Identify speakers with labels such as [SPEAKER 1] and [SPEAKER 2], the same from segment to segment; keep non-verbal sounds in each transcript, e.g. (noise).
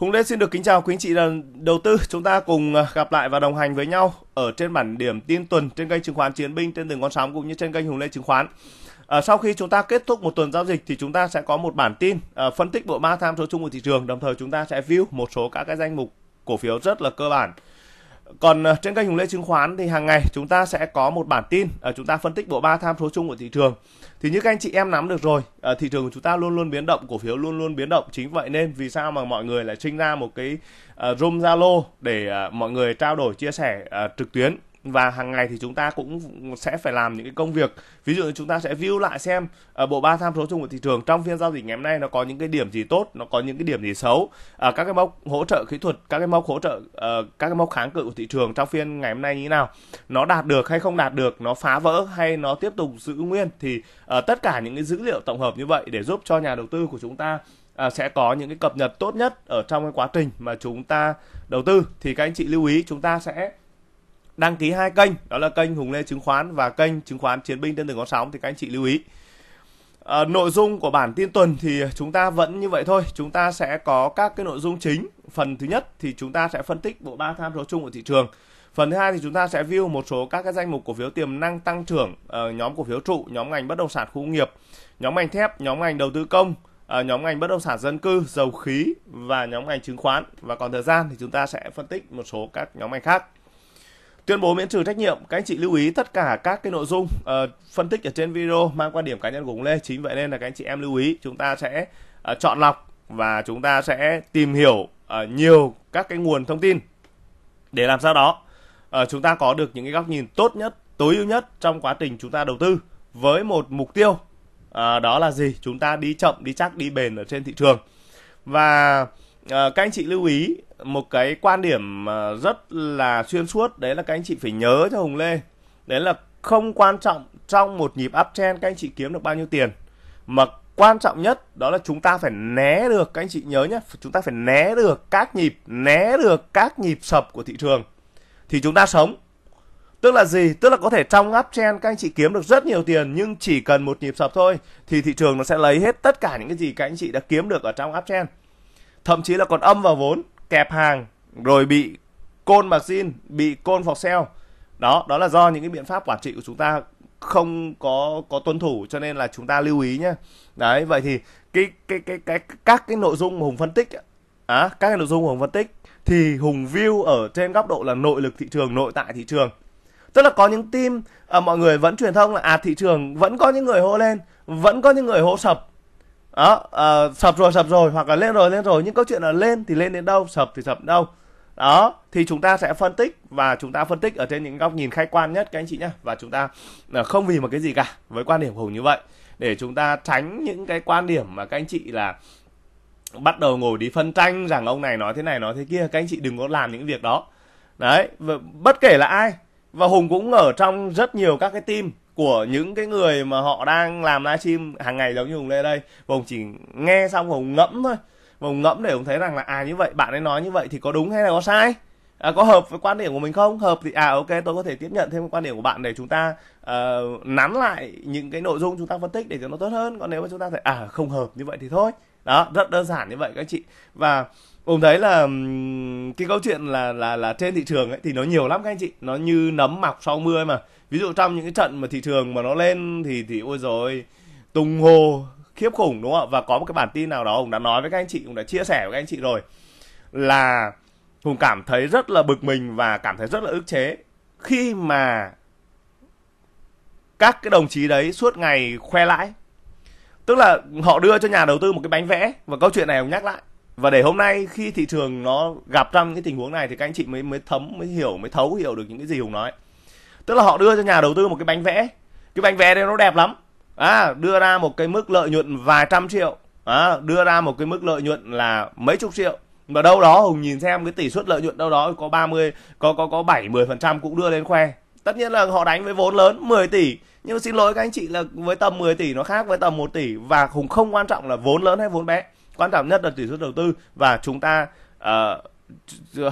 [SPEAKER 1] Hùng Lê xin được kính chào quý anh chị đầu tư. Chúng ta cùng à, gặp lại và đồng hành với nhau ở trên bản điểm tin tuần trên kênh chứng khoán Chiến binh trên từng con sóng cũng như trên kênh Hùng Lê chứng khoán. À, sau khi chúng ta kết thúc một tuần giao dịch thì chúng ta sẽ có một bản tin à, phân tích bộ ba tham số chung của thị trường. Đồng thời chúng ta sẽ view một số các cái danh mục cổ phiếu rất là cơ bản còn ờ, trên kênh Hùng Lê Chứng khoán thì hàng ngày chúng ta sẽ có một bản tin, ờ, chúng ta phân tích bộ ba tham số chung của thị trường. Thì như các anh chị em nắm được rồi, ờ, thị trường của chúng ta luôn luôn biến động, cổ phiếu luôn luôn biến động. Chính vậy nên vì sao mà mọi người lại sinh ra một cái room Zalo để mọi người trao đổi chia sẻ trực tuyến và hàng ngày thì chúng ta cũng sẽ phải làm những cái công việc ví dụ như chúng ta sẽ view lại xem ở ờ, bộ ba tham số chung của thị trường trong phiên giao dịch ngày hôm nay nó có những cái điểm gì tốt nó có những cái điểm gì xấu à, các cái mốc hỗ trợ kỹ thuật các cái mốc hỗ trợ ờ, các cái mốc kháng cự của thị trường trong phiên ngày hôm nay như thế nào nó đạt được hay không đạt được nó phá vỡ hay nó tiếp tục giữ nguyên thì tất cả những cái dữ liệu tổng hợp như vậy để giúp cho nhà đầu tư của chúng ta sẽ có những cái cập nhật tốt nhất ở trong cái quá trình mà chúng ta đầu tư thì các anh chị lưu ý chúng ta sẽ đăng ký hai kênh đó là kênh Hùng Lê Chứng khoán và kênh Chứng khoán Chiến binh trên từng có sóng thì các anh chị lưu ý à, nội dung của bản tin tuần thì chúng ta vẫn như vậy thôi chúng ta sẽ có các cái nội dung chính phần thứ nhất thì chúng ta sẽ phân tích bộ ba tham số chung của thị trường phần thứ hai thì chúng ta sẽ view một số các cái danh mục cổ phiếu tiềm năng tăng trưởng uh, nhóm cổ phiếu trụ nhóm ngành bất động sản khu nghiệp nhóm ngành thép nhóm ngành đầu tư công uh, nhóm ngành bất động sản dân cư dầu khí và nhóm ngành chứng khoán và còn thời gian thì chúng ta sẽ phân tích một số các nhóm ngành khác tuyên bố miễn trừ trách nhiệm các anh chị lưu ý tất cả các cái nội dung uh, phân tích ở trên video mang quan điểm cá nhân của ông Lê chính vậy nên là các anh chị em lưu ý chúng ta sẽ uh, chọn lọc và chúng ta sẽ tìm hiểu uh, nhiều các cái nguồn thông tin để làm sao đó uh, chúng ta có được những cái góc nhìn tốt nhất tối ưu nhất trong quá trình chúng ta đầu tư với một mục tiêu uh, đó là gì chúng ta đi chậm đi chắc đi bền ở trên thị trường và Ờ, các anh chị lưu ý một cái quan điểm ờ, rất là xuyên suốt đấy là các anh chị phải nhớ cho Hùng Lê đấy là không quan trọng trong một nhịp uptrend các anh chị kiếm được bao nhiêu tiền mà quan trọng nhất đó là chúng ta phải né được các anh chị nhớ nhé chúng ta phải né được các nhịp né được các nhịp sập của thị trường thì chúng ta sống tức là gì tức là có thể trong uptrend các anh chị kiếm được rất nhiều tiền nhưng chỉ cần một nhịp sập thôi thì thị trường nó sẽ lấy hết tất cả những cái gì các anh chị đã kiếm được ở trong uptrend thậm chí là còn âm vào vốn kẹp hàng rồi bị côn bạc xin bị côn phọc sale đó đó là do những cái biện pháp quản trị của chúng ta không có có tuân thủ cho nên là chúng ta lưu ý nhé đấy vậy thì cái cái cái cái các cái nội dung mà hùng phân tích à, các cái nội dung hùng phân tích thì hùng view ở trên góc độ là nội lực thị trường nội tại thị trường tức là có những team à, mọi người vẫn truyền thông là à thị trường vẫn có những người hô lên vẫn có những người hô sập đó à, sập rồi sập rồi hoặc là lên rồi lên rồi những câu chuyện là lên thì lên đến đâu sập thì sập đâu đó thì chúng ta sẽ phân tích và chúng ta phân tích ở trên những góc nhìn khách quan nhất các anh chị nhé và chúng ta ờ, không vì một cái gì cả với quan điểm hùng như vậy để chúng ta tránh những cái quan điểm mà các anh chị là bắt đầu ngồi đi phân tranh rằng ông này nói thế này nói thế kia các anh chị đừng có làm những việc đó đấy bất kể là ai và hùng cũng ở trong rất nhiều các cái team của những cái người mà họ đang làm livestream hàng ngày giống như hùng lê đây và hùng chỉ nghe xong hùng ngẫm thôi và hùng ngẫm để hùng thấy rằng là à như vậy bạn ấy nói như vậy thì có đúng hay là có sai à, có hợp với quan điểm của mình không hợp thì à ok tôi có thể tiếp nhận thêm quan điểm của bạn để chúng ta uh, nắn lại những cái nội dung chúng ta phân tích để cho nó tốt hơn còn nếu mà chúng ta thấy à không hợp như vậy thì thôi đó rất đơn giản như vậy các chị và Hùng thấy là cái câu chuyện là là là trên thị trường ấy thì nó nhiều lắm các anh chị nó như nấm mọc sau mưa mà ví dụ trong những cái trận mà thị trường mà nó lên thì thì ôi rồi tung hô khiếp khủng đúng không ạ và có một cái bản tin nào đó hùng đã nói với các anh chị cũng đã chia sẻ với các anh chị rồi là hùng cảm thấy rất là bực mình và cảm thấy rất là ức chế khi mà các cái đồng chí đấy suốt ngày khoe lãi tức là họ đưa cho nhà đầu tư một cái bánh vẽ và câu chuyện này hùng nhắc lại và để hôm nay khi thị trường nó gặp trong cái tình huống này thì các anh chị mới mới thấm mới hiểu mới thấu hiểu được những cái gì hùng nói tức là họ đưa cho nhà đầu tư một cái bánh vẽ cái bánh vẽ đấy nó đẹp lắm à, đưa ra một cái mức lợi nhuận vài trăm triệu à, đưa ra một cái mức lợi nhuận là mấy chục triệu mà đâu đó hùng nhìn xem cái tỷ suất lợi nhuận đâu đó có 30 có có có 7 10 phần trăm cũng đưa lên khoe tất nhiên là họ đánh với vốn lớn 10 tỷ nhưng xin lỗi các anh chị là với tầm 10 tỷ nó khác với tầm 1 tỷ và hùng không quan trọng là vốn lớn hay vốn bé quan trọng nhất là tỷ suất đầu tư và chúng ta uh,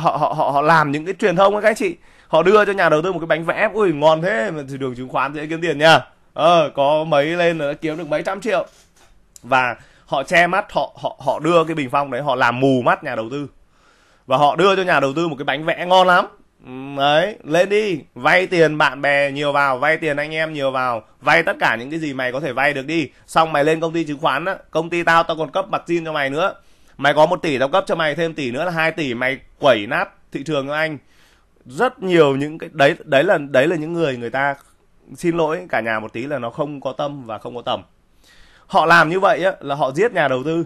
[SPEAKER 1] họ họ họ họ làm những cái truyền thông các anh chị họ đưa cho nhà đầu tư một cái bánh vẽ ui ngon thế mà thị trường chứng khoán dễ kiếm tiền nha ờ, có mấy lên là kiếm được mấy trăm triệu và họ che mắt họ họ họ đưa cái bình phong đấy họ làm mù mắt nhà đầu tư và họ đưa cho nhà đầu tư một cái bánh vẽ ngon lắm ừ, đấy lên đi vay tiền bạn bè nhiều vào vay tiền anh em nhiều vào vay tất cả những cái gì mày có thể vay được đi xong mày lên công ty chứng khoán á công ty tao tao còn cấp mặt tin cho mày nữa mày có một tỷ tao cấp cho mày thêm tỷ nữa là 2 tỷ mày quẩy nát thị trường cho anh rất nhiều những cái đấy đấy là đấy là những người người ta xin lỗi cả nhà một tí là nó không có tâm và không có tầm họ làm như vậy á, là họ giết nhà đầu tư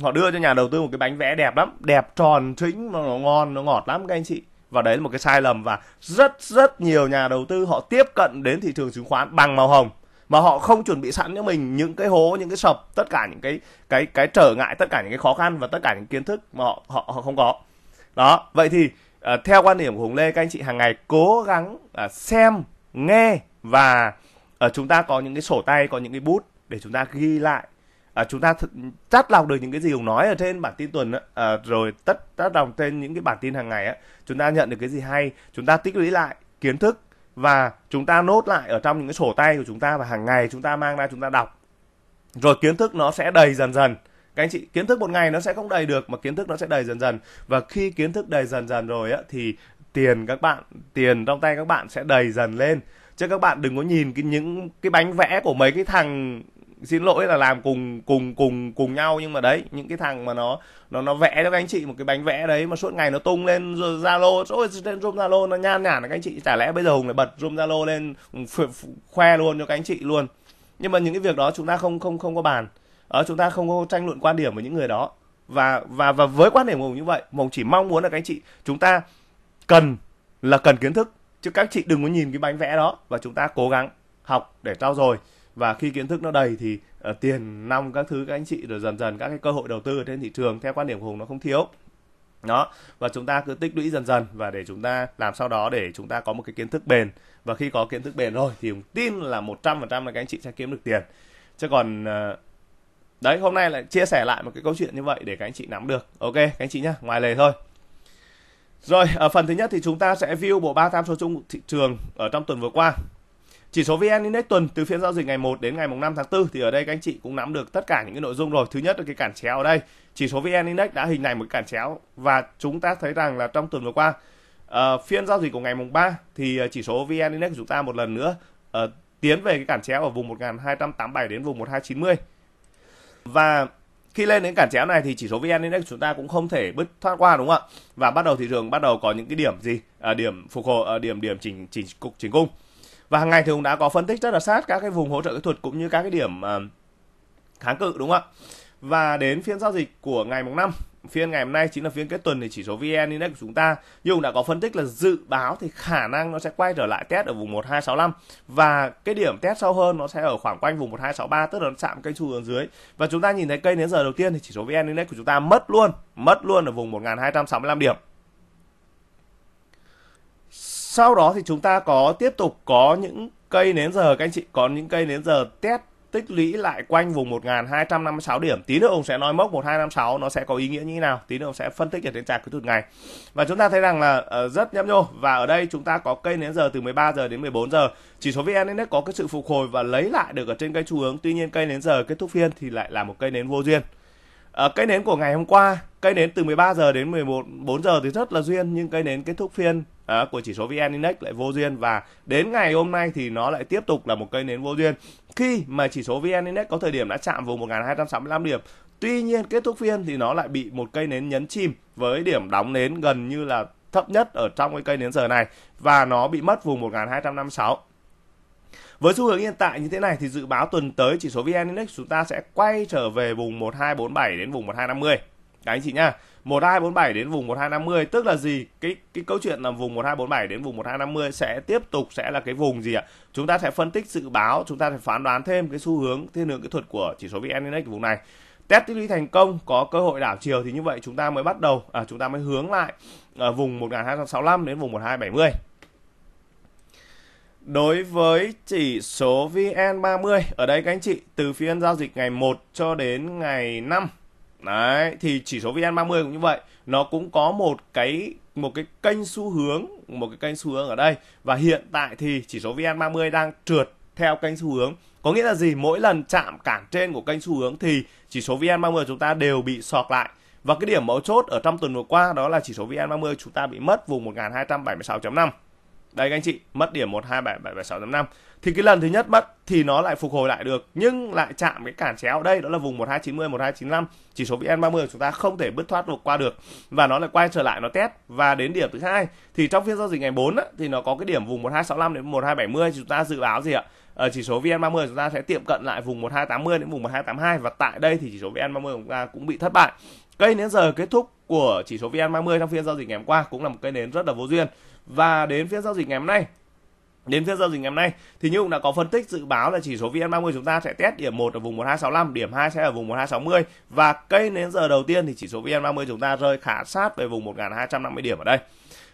[SPEAKER 1] họ đưa cho nhà đầu tư một cái bánh vẽ đẹp lắm đẹp tròn trĩnh nó ngon nó ngọt lắm các anh chị và đấy là một cái sai lầm và rất rất nhiều nhà đầu tư họ tiếp cận đến thị trường chứng khoán bằng màu hồng mà họ không chuẩn bị sẵn cho mình những cái hố những cái sập tất cả những cái cái cái trở ngại tất cả những cái khó khăn và tất cả những kiến thức mà họ họ, họ không có đó vậy thì à, theo quan điểm của Hùng Lê các anh chị hàng ngày cố gắng à, xem, nghe và à, chúng ta có những cái sổ tay, có những cái bút để chúng ta ghi lại. À, chúng ta th- chắt lọc được những cái gì Hùng nói ở trên bản tin tuần à, rồi tất tất lọc trên những cái bản tin hàng ngày á, chúng ta nhận được cái gì hay, chúng ta tích lũy lại kiến thức và chúng ta nốt lại ở trong những cái sổ tay của chúng ta và hàng ngày chúng ta mang ra chúng ta đọc. Rồi kiến thức nó sẽ đầy dần dần các anh chị kiến thức một ngày nó sẽ không đầy được mà kiến thức nó sẽ đầy dần dần và khi kiến thức đầy dần dần rồi á thì tiền các bạn tiền trong tay các bạn sẽ đầy dần lên chứ các bạn đừng có nhìn cái những cái bánh vẽ của mấy cái thằng xin lỗi là làm cùng cùng cùng cùng nhau nhưng mà đấy những cái thằng mà nó nó nó vẽ cho các anh chị một cái bánh vẽ đấy mà suốt ngày nó tung lên zalo ôi trên zoom zalo nó nhan nhản các anh chị chả lẽ bây giờ hùng lại bật zoom zalo lên khoe luôn cho các anh chị luôn nhưng mà những cái việc đó chúng ta không không không có bàn ở ờ, chúng ta không có tranh luận quan điểm với những người đó và và và với quan điểm của hùng như vậy hùng chỉ mong muốn là các anh chị chúng ta cần là cần kiến thức chứ các chị đừng có nhìn cái bánh vẽ đó và chúng ta cố gắng học để trau dồi và khi kiến thức nó đầy thì uh, tiền nong các thứ các anh chị rồi dần dần các cái cơ hội đầu tư trên thị trường theo quan điểm của hùng nó không thiếu đó và chúng ta cứ tích lũy dần dần và để chúng ta làm sau đó để chúng ta có một cái kiến thức bền và khi có kiến thức bền rồi thì hùng tin là 100% là các anh chị sẽ kiếm được tiền chứ còn uh, đấy hôm nay lại chia sẻ lại một cái câu chuyện như vậy để các anh chị nắm được ok các anh chị nhá ngoài lề thôi rồi ở phần thứ nhất thì chúng ta sẽ view bộ ba tham số chung thị trường ở trong tuần vừa qua chỉ số VN Index tuần từ phiên giao dịch ngày 1 đến ngày mùng 5 tháng 4 thì ở đây các anh chị cũng nắm được tất cả những cái nội dung rồi. Thứ nhất là cái cản chéo ở đây, chỉ số VN Index đã hình thành một cản chéo và chúng ta thấy rằng là trong tuần vừa qua uh, phiên giao dịch của ngày mùng 3 thì ờ, chỉ số VN Index của chúng ta một lần nữa uh, tiến về cái cản chéo ở vùng 1287 đến vùng 1290 và khi lên đến cản chéo này thì chỉ số VN Index chúng ta cũng không thể bứt thoát qua đúng không ạ? Và bắt đầu thị trường bắt đầu có những cái điểm gì? À, điểm phục hồi à, điểm điểm chỉnh chỉnh cục chỉnh cung. Và hàng ngày thì cũng đã có phân tích rất là sát các cái vùng hỗ trợ kỹ thuật cũng như các cái điểm à, kháng cự đúng không ạ? Và đến phiên giao dịch của ngày mùng 5 phiên ngày hôm nay chính là phiên kết tuần thì chỉ số VN Index của chúng ta nhưng đã có phân tích là dự báo thì khả năng nó sẽ quay trở lại test ở vùng 1265 và cái điểm test sau hơn nó sẽ ở khoảng quanh vùng 1263 tức là nó chạm cây xu hướng dưới và chúng ta nhìn thấy cây đến giờ đầu tiên thì chỉ số VN Index của chúng ta mất luôn mất luôn ở vùng 1265 điểm sau đó thì chúng ta có tiếp tục có những cây nến giờ các anh chị có những cây nến giờ test tích lũy lại quanh vùng 1256 điểm tí nữa ông sẽ nói mốc 1256 nó sẽ có ý nghĩa như thế nào tí nữa ông sẽ phân tích ở trên chart kỹ thuật ngày và chúng ta thấy rằng là uh, rất nhấp nhô và ở đây chúng ta có cây nến giờ từ 13 giờ đến 14 giờ chỉ số VN Index có cái sự phục hồi và lấy lại được ở trên cây xu hướng tuy nhiên cây nến giờ kết thúc phiên thì lại là một cây nến vô duyên À, cây nến của ngày hôm qua, cây nến từ 13 giờ đến 11 4 giờ thì rất là duyên nhưng cây nến kết thúc phiên uh, của chỉ số VN Index lại vô duyên và đến ngày hôm nay thì nó lại tiếp tục là một cây nến vô duyên khi mà chỉ số VN Index có thời điểm đã chạm vùng 1265 điểm Tuy nhiên kết thúc phiên thì nó lại bị một cây nến nhấn chìm với điểm đóng nến gần như là thấp nhất ở trong cái cây nến giờ này và nó bị mất vùng 1256. Với xu hướng hiện tại như thế này thì dự báo tuần tới chỉ số VN Index chúng ta sẽ quay trở về vùng 1247 đến vùng 1250. Các anh chị nha 1247 đến vùng 1250 tức là gì? Cái cái câu chuyện là vùng 1247 đến vùng 1250 sẽ tiếp tục sẽ là cái vùng gì ạ? Chúng ta sẽ phân tích dự báo, chúng ta sẽ phán đoán thêm cái xu hướng thiên hướng kỹ thuật của chỉ số VN Index vùng này. Test tích lũy thành công có cơ hội đảo chiều thì như vậy chúng ta mới bắt đầu à, chúng ta mới hướng lại ở à, vùng 1265 đến vùng 1270. Đối với chỉ số VN30, ở đây các anh chị từ phiên giao dịch ngày 1 cho đến ngày 5 Đấy, thì chỉ số VN30 cũng như vậy, nó cũng có một cái một cái kênh xu hướng, một cái kênh xu hướng ở đây và hiện tại thì chỉ số VN30 đang trượt theo kênh xu hướng. Có nghĩa là gì? Mỗi lần chạm cản trên của kênh xu hướng thì chỉ số VN30 chúng ta đều bị sọt lại. Và cái điểm mấu chốt ở trong tuần vừa qua đó là chỉ số VN30 chúng ta bị mất vùng 1276.5. Đây các anh chị, mất điểm 127776.5 thì cái lần thứ nhất mất thì nó lại phục hồi lại được nhưng lại chạm cái cản chéo đây đó là vùng 1290 1295 chỉ số VN30 chúng ta không thể bứt thoát được qua được và nó lại quay trở lại nó test và đến điểm thứ hai thì trong phiên giao dịch ngày 4 á, thì nó có cái điểm vùng 1265 đến 1270 chúng ta dự báo gì ạ ở ờ, chỉ số VN30 chúng ta sẽ tiệm cận lại vùng 1280 đến vùng 1282 và tại đây thì chỉ số VN30 chúng ta cũng bị thất bại cây nến giờ kết thúc của chỉ số VN30 trong phiên giao dịch ngày hôm qua cũng là một cây nến rất là vô duyên và đến phiên giao dịch ngày hôm nay Đến phiên giao dịch ngày hôm nay thì như cũng đã có phân tích dự báo là chỉ số VN30 chúng ta sẽ test điểm 1 ở vùng 1265, điểm 2 sẽ ở vùng 1260 và cây đến giờ đầu tiên thì chỉ số VN30 chúng ta rơi khả sát về vùng 1250 điểm ở đây.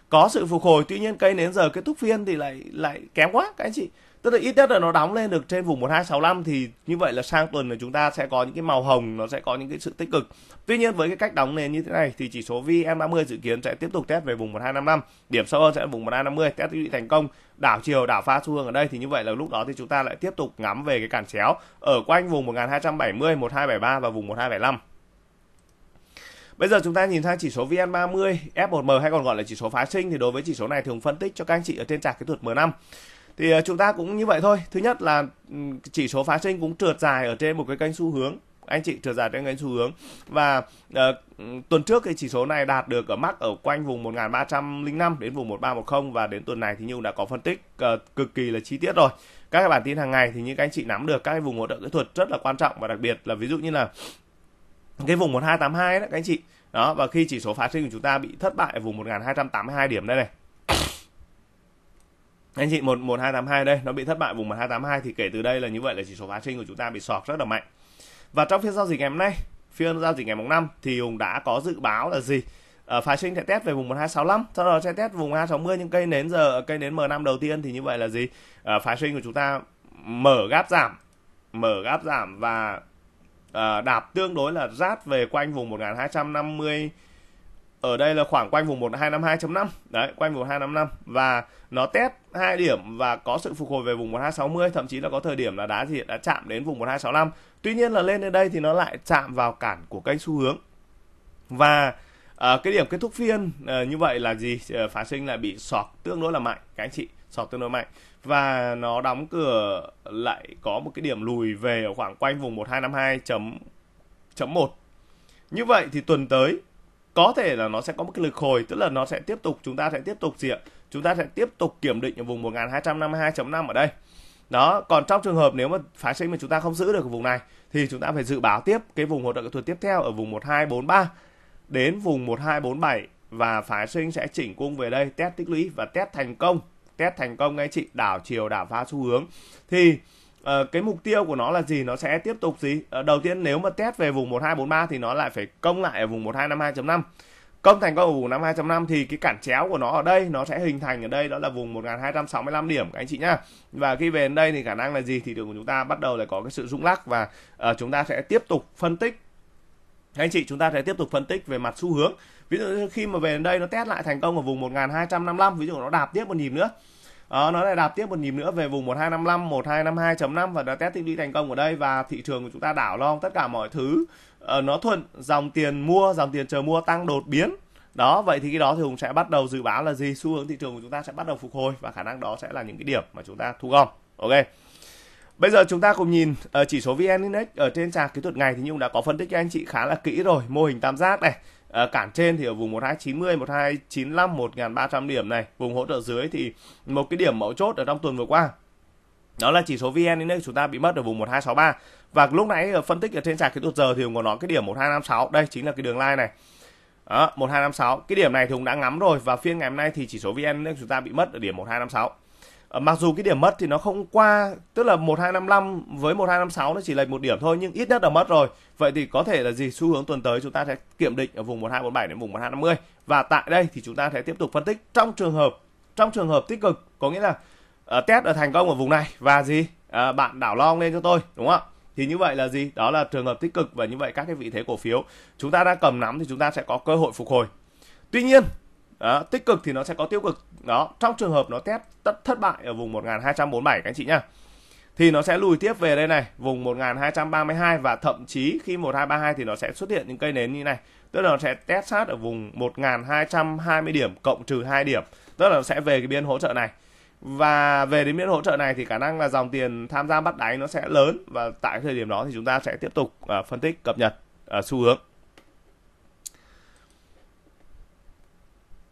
[SPEAKER 1] Có sự phục hồi tuy nhiên cây đến giờ kết thúc phiên thì lại lại kém quá các anh chị. Tức là ít nhất là nó đóng lên được trên vùng 1265 thì như vậy là sang tuần là chúng ta sẽ có những cái màu hồng nó sẽ có những cái sự tích cực. Tuy nhiên với cái cách đóng nền như thế này thì chỉ số VN30 dự kiến sẽ tiếp tục test về vùng 1255, điểm sâu hơn sẽ là vùng 1250, test dự thành công đảo chiều đảo pha xu hướng ở đây thì như vậy là lúc đó thì chúng ta lại tiếp tục ngắm về cái cản chéo ở quanh vùng 1270 1273 và vùng 1275 Bây giờ chúng ta nhìn sang chỉ số VN30 F1M hay còn gọi là chỉ số phái sinh thì đối với chỉ số này thường phân tích cho các anh chị ở trên trạc kỹ thuật M5 thì ờ, chúng ta cũng như vậy thôi thứ nhất là chỉ số phái sinh cũng trượt dài ở trên một cái kênh xu hướng anh chị trượt giạt trên cái xu hướng và uh, tuần trước thì chỉ số này đạt được ở mắc ở quanh vùng 1305 đến vùng 1310 và đến tuần này thì Nhung đã có phân tích uh, cực kỳ là chi tiết rồi các bản tin hàng ngày thì những các anh chị nắm được các cái vùng hỗ trợ kỹ thuật rất là quan trọng và đặc biệt là ví dụ như là cái vùng 1282 đó các anh chị đó và khi chỉ số phá sinh của chúng ta bị thất bại ở vùng 1282 điểm đây này anh chị 1 1282 đây nó bị thất bại vùng 1282 thì kể từ đây là như vậy là chỉ số phá sinh của chúng ta bị sọt rất là mạnh và trong phiên giao dịch ngày hôm nay, phiên giao dịch ngày mùng 5 thì Hùng đã có dự báo là gì? Ở ờ, phái sinh sẽ test về vùng 1265, sau đó sẽ test vùng 260 nhưng cây nến giờ cây nến M5 đầu tiên thì như vậy là gì? Ở ờ, phái sinh của chúng ta mở gáp giảm, mở gáp giảm và ờ, đạp tương đối là rát về quanh vùng 1250 ở đây là khoảng quanh vùng 1252.5 đấy quanh vùng 255 và nó test hai điểm và có sự phục hồi về vùng 1260 thậm chí là có thời điểm là đá thì đã chạm đến vùng 1265 tuy nhiên là lên đến đây thì nó lại chạm vào cản của kênh xu hướng và à, cái điểm kết thúc phiên à, như vậy là gì à, phá sinh lại bị sọt tương đối là mạnh các anh chị sọt tương đối mạnh và nó đóng cửa lại có một cái điểm lùi về ở khoảng quanh vùng 1252.1 như vậy thì tuần tới có thể là nó sẽ có một cái lực hồi tức là nó sẽ tiếp tục chúng ta sẽ tiếp tục gì ạ chúng ta sẽ tiếp tục kiểm định ở vùng 1252.5 ở đây đó còn trong trường hợp nếu mà phái sinh mà chúng ta không giữ được vùng này thì chúng ta phải dự báo tiếp cái vùng hỗ trợ kỹ thuật tiếp theo ở vùng 1243 đến vùng 1247 và phái sinh sẽ chỉnh cung về đây test tích lũy và test thành công test thành công ngay chị đảo chiều đảo pha xu hướng thì Ờ, cái mục tiêu của nó là gì nó sẽ tiếp tục gì ờ, đầu tiên nếu mà test về vùng 1243 thì nó lại phải công lại ở vùng 1252.5 công thành công ở vùng 52.5 thì cái cản chéo của nó ở đây nó sẽ hình thành ở đây đó là vùng 1265 điểm các anh chị nhá và khi về đến đây thì khả năng là gì thì đường của chúng ta bắt đầu là có cái sự rung lắc và uh, chúng ta sẽ tiếp tục phân tích các anh chị chúng ta sẽ tiếp tục phân tích về mặt xu hướng ví dụ khi mà về đến đây nó test lại thành công ở vùng 1255 ví dụ nó đạp tiếp một nhịp nữa à, nó lại đạp tiếp một nhịp nữa về vùng 1255 1252.5 và đã test tích lũy thành công ở đây và thị trường của chúng ta đảo long tất cả mọi thứ à, nó thuận dòng tiền mua dòng tiền chờ mua tăng đột biến đó vậy thì cái đó thì hùng sẽ bắt đầu dự báo là gì xu hướng thị trường của chúng ta sẽ bắt đầu phục hồi và khả năng đó sẽ là những cái điểm mà chúng ta thu gom ok Bây giờ chúng ta cùng nhìn ờ, chỉ số VN Index ở trên sàn kỹ thuật ngày thì Nhung đã có phân tích cho anh chị khá là kỹ rồi, mô hình tam giác này, À, cản trên thì ở vùng 1290, 1295, 1300 điểm này, vùng hỗ trợ dưới thì một cái điểm mẫu chốt ở trong tuần vừa qua. Đó là chỉ số VN Index chúng ta bị mất ở vùng 1263 và lúc nãy ờ, phân tích ở trên sạc kỹ thuật giờ thì Hùng có nói cái điểm 1256, đây chính là cái đường line này. Đó, 1256. Cái điểm này thì Hùng đã ngắm rồi và phiên ngày hôm nay thì chỉ số VN Index chúng ta bị mất ở điểm 1256. Ờ, mặc dù cái điểm mất thì nó không qua tức là một hai năm năm với một hai năm sáu nó chỉ lệch một điểm thôi nhưng ít nhất là mất rồi. Vậy thì có thể là gì xu hướng tuần tới chúng ta sẽ kiểm định ở vùng một hai bốn bảy đến vùng một hai năm mươi và tại đây thì chúng ta sẽ tiếp tục phân tích trong trường hợp trong trường hợp tích cực có nghĩa là uh, test ở thành công ở vùng này và gì uh, bạn đảo long lên cho tôi đúng không thì như vậy là gì đó là trường hợp tích cực và như vậy các cái vị thế cổ phiếu chúng ta đang cầm nắm thì chúng ta sẽ có cơ hội phục hồi tuy nhiên đó, tích cực thì nó sẽ có tiêu cực đó trong trường hợp nó test thất, thất bại ở vùng 1247 các anh chị nhá thì nó sẽ lùi tiếp về đây này vùng 1232 và thậm chí khi 1232 thì nó sẽ xuất hiện những cây nến như này tức là nó sẽ test sát ở vùng 1220 điểm cộng trừ 2 điểm tức là nó sẽ về cái biên hỗ trợ này và về đến biên hỗ trợ này thì khả năng là dòng tiền tham gia bắt đáy nó sẽ lớn và tại thời điểm đó thì chúng ta sẽ tiếp tục uh, phân tích cập nhật uh, xu hướng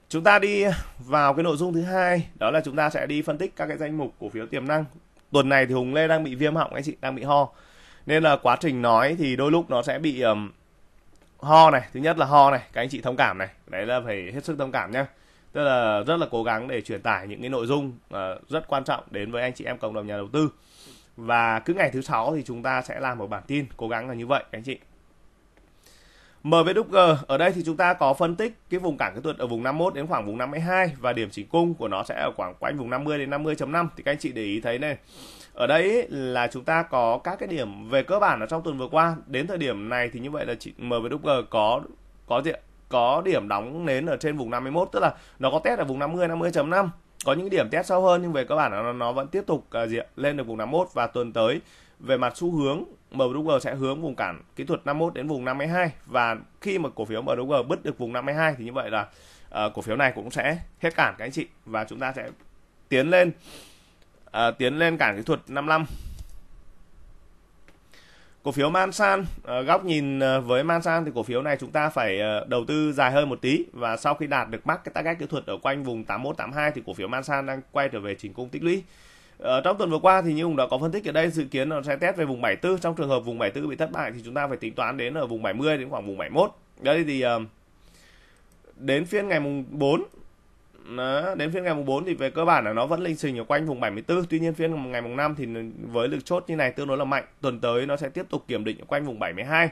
[SPEAKER 1] chúng ta đi vào cái nội dung thứ hai đó là chúng ta sẽ đi phân tích các cái danh mục cổ phiếu tiềm năng tuần này thì hùng lê đang bị viêm họng anh chị đang bị ho nên là quá trình nói thì đôi lúc nó sẽ bị um, ho này thứ nhất là ho này các anh chị thông cảm này đấy là phải hết sức thông cảm nhé tức là rất là cố gắng để truyền tải những cái nội dung uh, rất quan trọng đến với anh chị em cộng đồng nhà đầu tư và cứ ngày thứ sáu thì chúng ta sẽ làm một bản tin cố gắng là như vậy các anh chị đúc g ở đây thì chúng ta có phân tích cái vùng cản kỹ thuật ở vùng 51 đến khoảng vùng 52 và điểm chỉnh cung của nó sẽ ở khoảng quanh vùng 50 đến 50.5 thì các anh chị để ý thấy này. Ở đây là chúng ta có các cái điểm về cơ bản ở trong tuần vừa qua đến thời điểm này thì như vậy là chị g có có gì có điểm đóng nến ở trên vùng 51 tức là nó có test ở vùng 50 50.5 có những điểm test sâu hơn nhưng về cơ bản nó nó vẫn tiếp tục uh, lên được vùng 51 và tuần tới về mặt xu hướng MWG sẽ hướng vùng cản kỹ thuật 51 đến vùng 52 và khi mà cổ phiếu MWG bứt được vùng 52 thì như vậy là uh, cổ phiếu này cũng sẽ hết cản các anh chị và chúng ta sẽ tiến lên uh, tiến lên cản kỹ thuật 55 cổ phiếu Mansan uh, góc nhìn uh, với Mansan thì cổ phiếu này chúng ta phải uh, đầu tư dài hơn một tí và sau khi đạt được mắc cái target kỹ thuật ở quanh vùng 81 82 thì cổ phiếu Mansan đang quay trở về trình cung tích lũy Ờ, trong tuần vừa qua thì như Hùng đã có phân tích ở đây dự kiến nó sẽ test về vùng 74 trong trường hợp vùng 74 bị thất bại thì chúng ta phải tính toán đến ở vùng 70 đến khoảng vùng 71 đây thì uh, đến phiên ngày mùng 4 đó, đến phiên ngày mùng 4 thì về cơ bản là nó vẫn linh xình ở quanh vùng 74 tuy nhiên phiên ngày mùng 5 thì với lực chốt như này tương đối là mạnh tuần tới nó sẽ tiếp tục kiểm định ở quanh vùng 72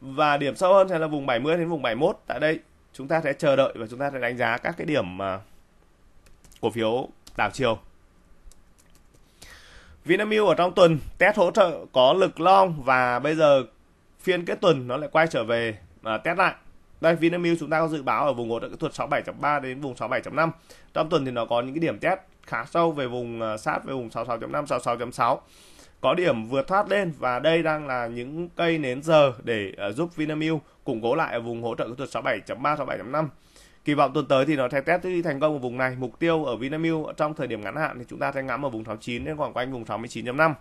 [SPEAKER 1] và điểm sâu hơn sẽ là vùng 70 đến vùng 71 tại đây chúng ta sẽ chờ đợi và chúng ta sẽ đánh giá các cái điểm mà ờ, cổ phiếu đảo chiều Vinamilk ở trong tuần test hỗ trợ có lực long và bây giờ phiên kết tuần nó lại quay trở về à, test lại đây Vinamilk chúng ta có dự báo ở vùng hỗ trợ kỹ thuật 67.3 đến vùng 67.5 trong tuần thì nó có những cái điểm test khá sâu về vùng à, sát về vùng 66.5 66.6 có điểm vượt thoát lên và đây đang là những cây nến giờ để uh, giúp Vinamilk củng cố lại ở vùng hỗ trợ kỹ thuật 67.3 67.5 kỳ vọng tuần tới thì nó sẽ test thành công ở vùng này mục tiêu ở Vinamilk trong thời điểm ngắn hạn thì chúng ta sẽ ngắm ở vùng 69 đến khoảng quanh vùng 69.5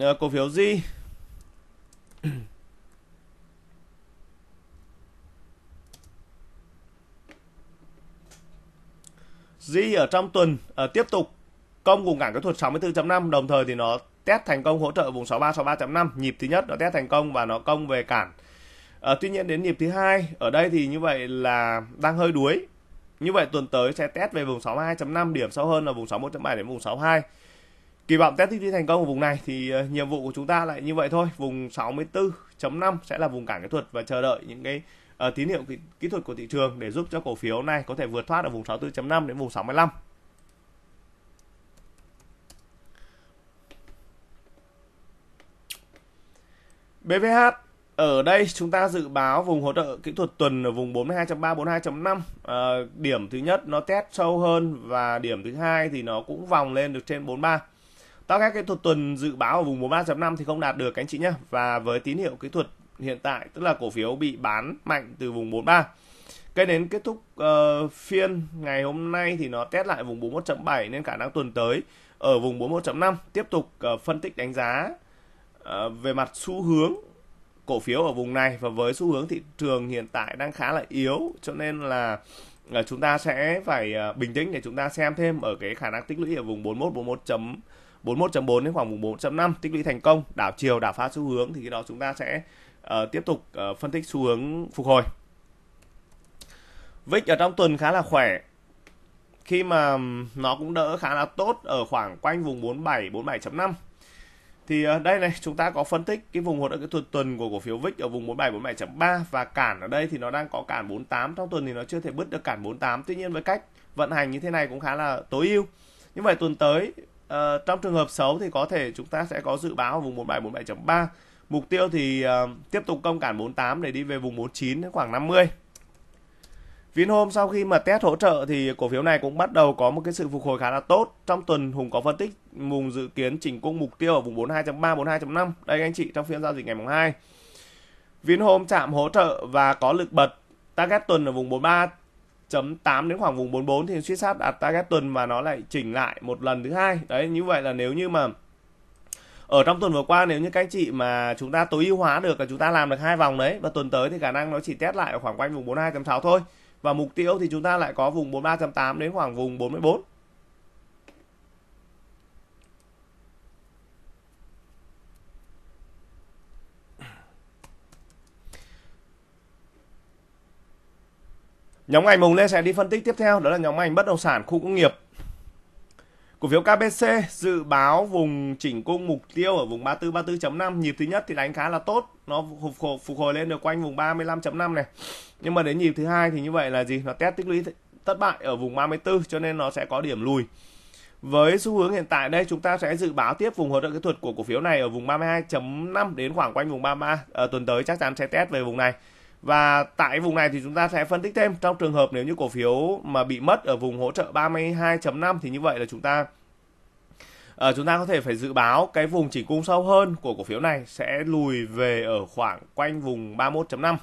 [SPEAKER 1] ờ, cổ phiếu gì Di ở trong tuần uh, tiếp tục công cùng cản kỹ thuật 64.5 đồng thời thì nó test thành công hỗ trợ vùng 63 63.5 nhịp thứ nhất nó test thành công và nó công về cản À, tuy nhiên đến nhịp thứ hai ở đây thì như vậy là đang hơi đuối. Như vậy tuần tới sẽ test về vùng 62.5 điểm sâu hơn là vùng 61.7 đến vùng 62. Kỳ vọng test tích lũy thành công ở vùng này thì ờ, nhiệm vụ của chúng ta lại như vậy thôi. Vùng 64.5 sẽ là vùng cản kỹ thuật và chờ đợi những cái uh, tín hiệu kỹ, kỹ thuật của thị trường để giúp cho cổ phiếu này có thể vượt thoát ở vùng 64.5 đến vùng 65. BVH ở đây chúng ta dự báo vùng hỗ trợ kỹ thuật tuần ở vùng 42.3 42.5 à, điểm thứ nhất nó test sâu hơn và điểm thứ hai thì nó cũng vòng lên được trên 43 tao các kỹ thuật tuần dự báo ở vùng 43.5 thì không đạt được anh chị nhé và với tín hiệu kỹ thuật hiện tại tức là cổ phiếu bị bán mạnh từ vùng 43 cái đến kết thúc uh, phiên ngày hôm nay thì nó test lại vùng 41.7 nên khả năng tuần tới ở vùng 41.5 tiếp tục uh, phân tích đánh giá uh, về mặt xu hướng cổ phiếu ở vùng này và với xu hướng thị trường hiện tại đang khá là yếu cho nên là à, chúng ta sẽ phải à, bình tĩnh để chúng ta xem thêm ở cái khả năng tích lũy ở vùng 41 41 chấm 41.4 đến khoảng vùng 4.5 tích lũy thành công đảo chiều đảo phá xu hướng thì cái đó chúng ta sẽ uh, tiếp tục uh, phân tích xu hướng phục hồi VIX ở trong tuần khá là khỏe khi mà nó cũng đỡ khá là tốt ở khoảng quanh vùng 47 47.5 thì ờ, đây này chúng ta có phân tích cái vùng hỗ trợ kỹ thuật tuần của cổ phiếu VIX ở vùng 4747.3 và cản ở đây thì nó đang có cản 48 trong tuần thì nó chưa thể bứt được cản 48 tuy nhiên với cách vận hành như thế này cũng khá là tối ưu như vậy tuần tới uh, trong trường hợp xấu thì có thể chúng ta sẽ có dự báo ở vùng 4747.3 mục tiêu thì uh, tiếp tục công cản 48 để đi về vùng 49 khoảng 50 Vinhome sau khi mà test hỗ trợ thì cổ phiếu này cũng bắt đầu có một cái sự phục hồi khá là tốt. Trong tuần Hùng có phân tích vùng dự kiến chỉnh cung mục tiêu ở vùng 42.3 42.5. Đây anh chị trong phiên giao dịch ngày mùng 2. Vinhome chạm hỗ trợ và có lực bật target tuần ở vùng 43.8 đến khoảng vùng 44 thì suy sát đạt target tuần và nó lại chỉnh lại một lần thứ hai. Đấy như vậy là nếu như mà ở trong tuần vừa qua nếu như các anh chị mà chúng ta tối ưu hóa được là chúng ta làm được hai vòng đấy và tuần tới thì khả năng nó chỉ test lại ở khoảng quanh vùng 42.6 thôi và mục tiêu thì chúng ta lại có vùng 43.8 đến khoảng vùng 44 Nhóm ngành Mùng lên sẽ đi phân tích tiếp theo đó là nhóm ngành bất động sản khu công nghiệp. Cổ phiếu KBC dự báo vùng chỉnh cung mục tiêu ở vùng 3434.5 nhịp thứ nhất thì đánh khá là tốt, nó phục hồi phục hồi lên được quanh vùng 35.5 này. Nhưng mà đến nhịp thứ hai thì như vậy là gì? Nó test tích lũy thất bại ở vùng 34 cho nên nó sẽ có điểm lùi. Với xu hướng hiện tại đây chúng ta sẽ dự báo tiếp vùng hỗ trợ kỹ thuật của cổ phiếu này ở vùng 32.5 đến khoảng quanh vùng 33 à, ờ, tuần tới chắc chắn sẽ test về vùng này. Và tại vùng này thì chúng ta sẽ phân tích thêm trong trường hợp nếu như cổ phiếu mà bị mất ở vùng hỗ trợ 32.5 thì như vậy là chúng ta uh, chúng ta có thể phải dự báo cái vùng chỉnh cung sâu hơn của cổ phiếu này sẽ lùi về ở khoảng quanh vùng 31.5.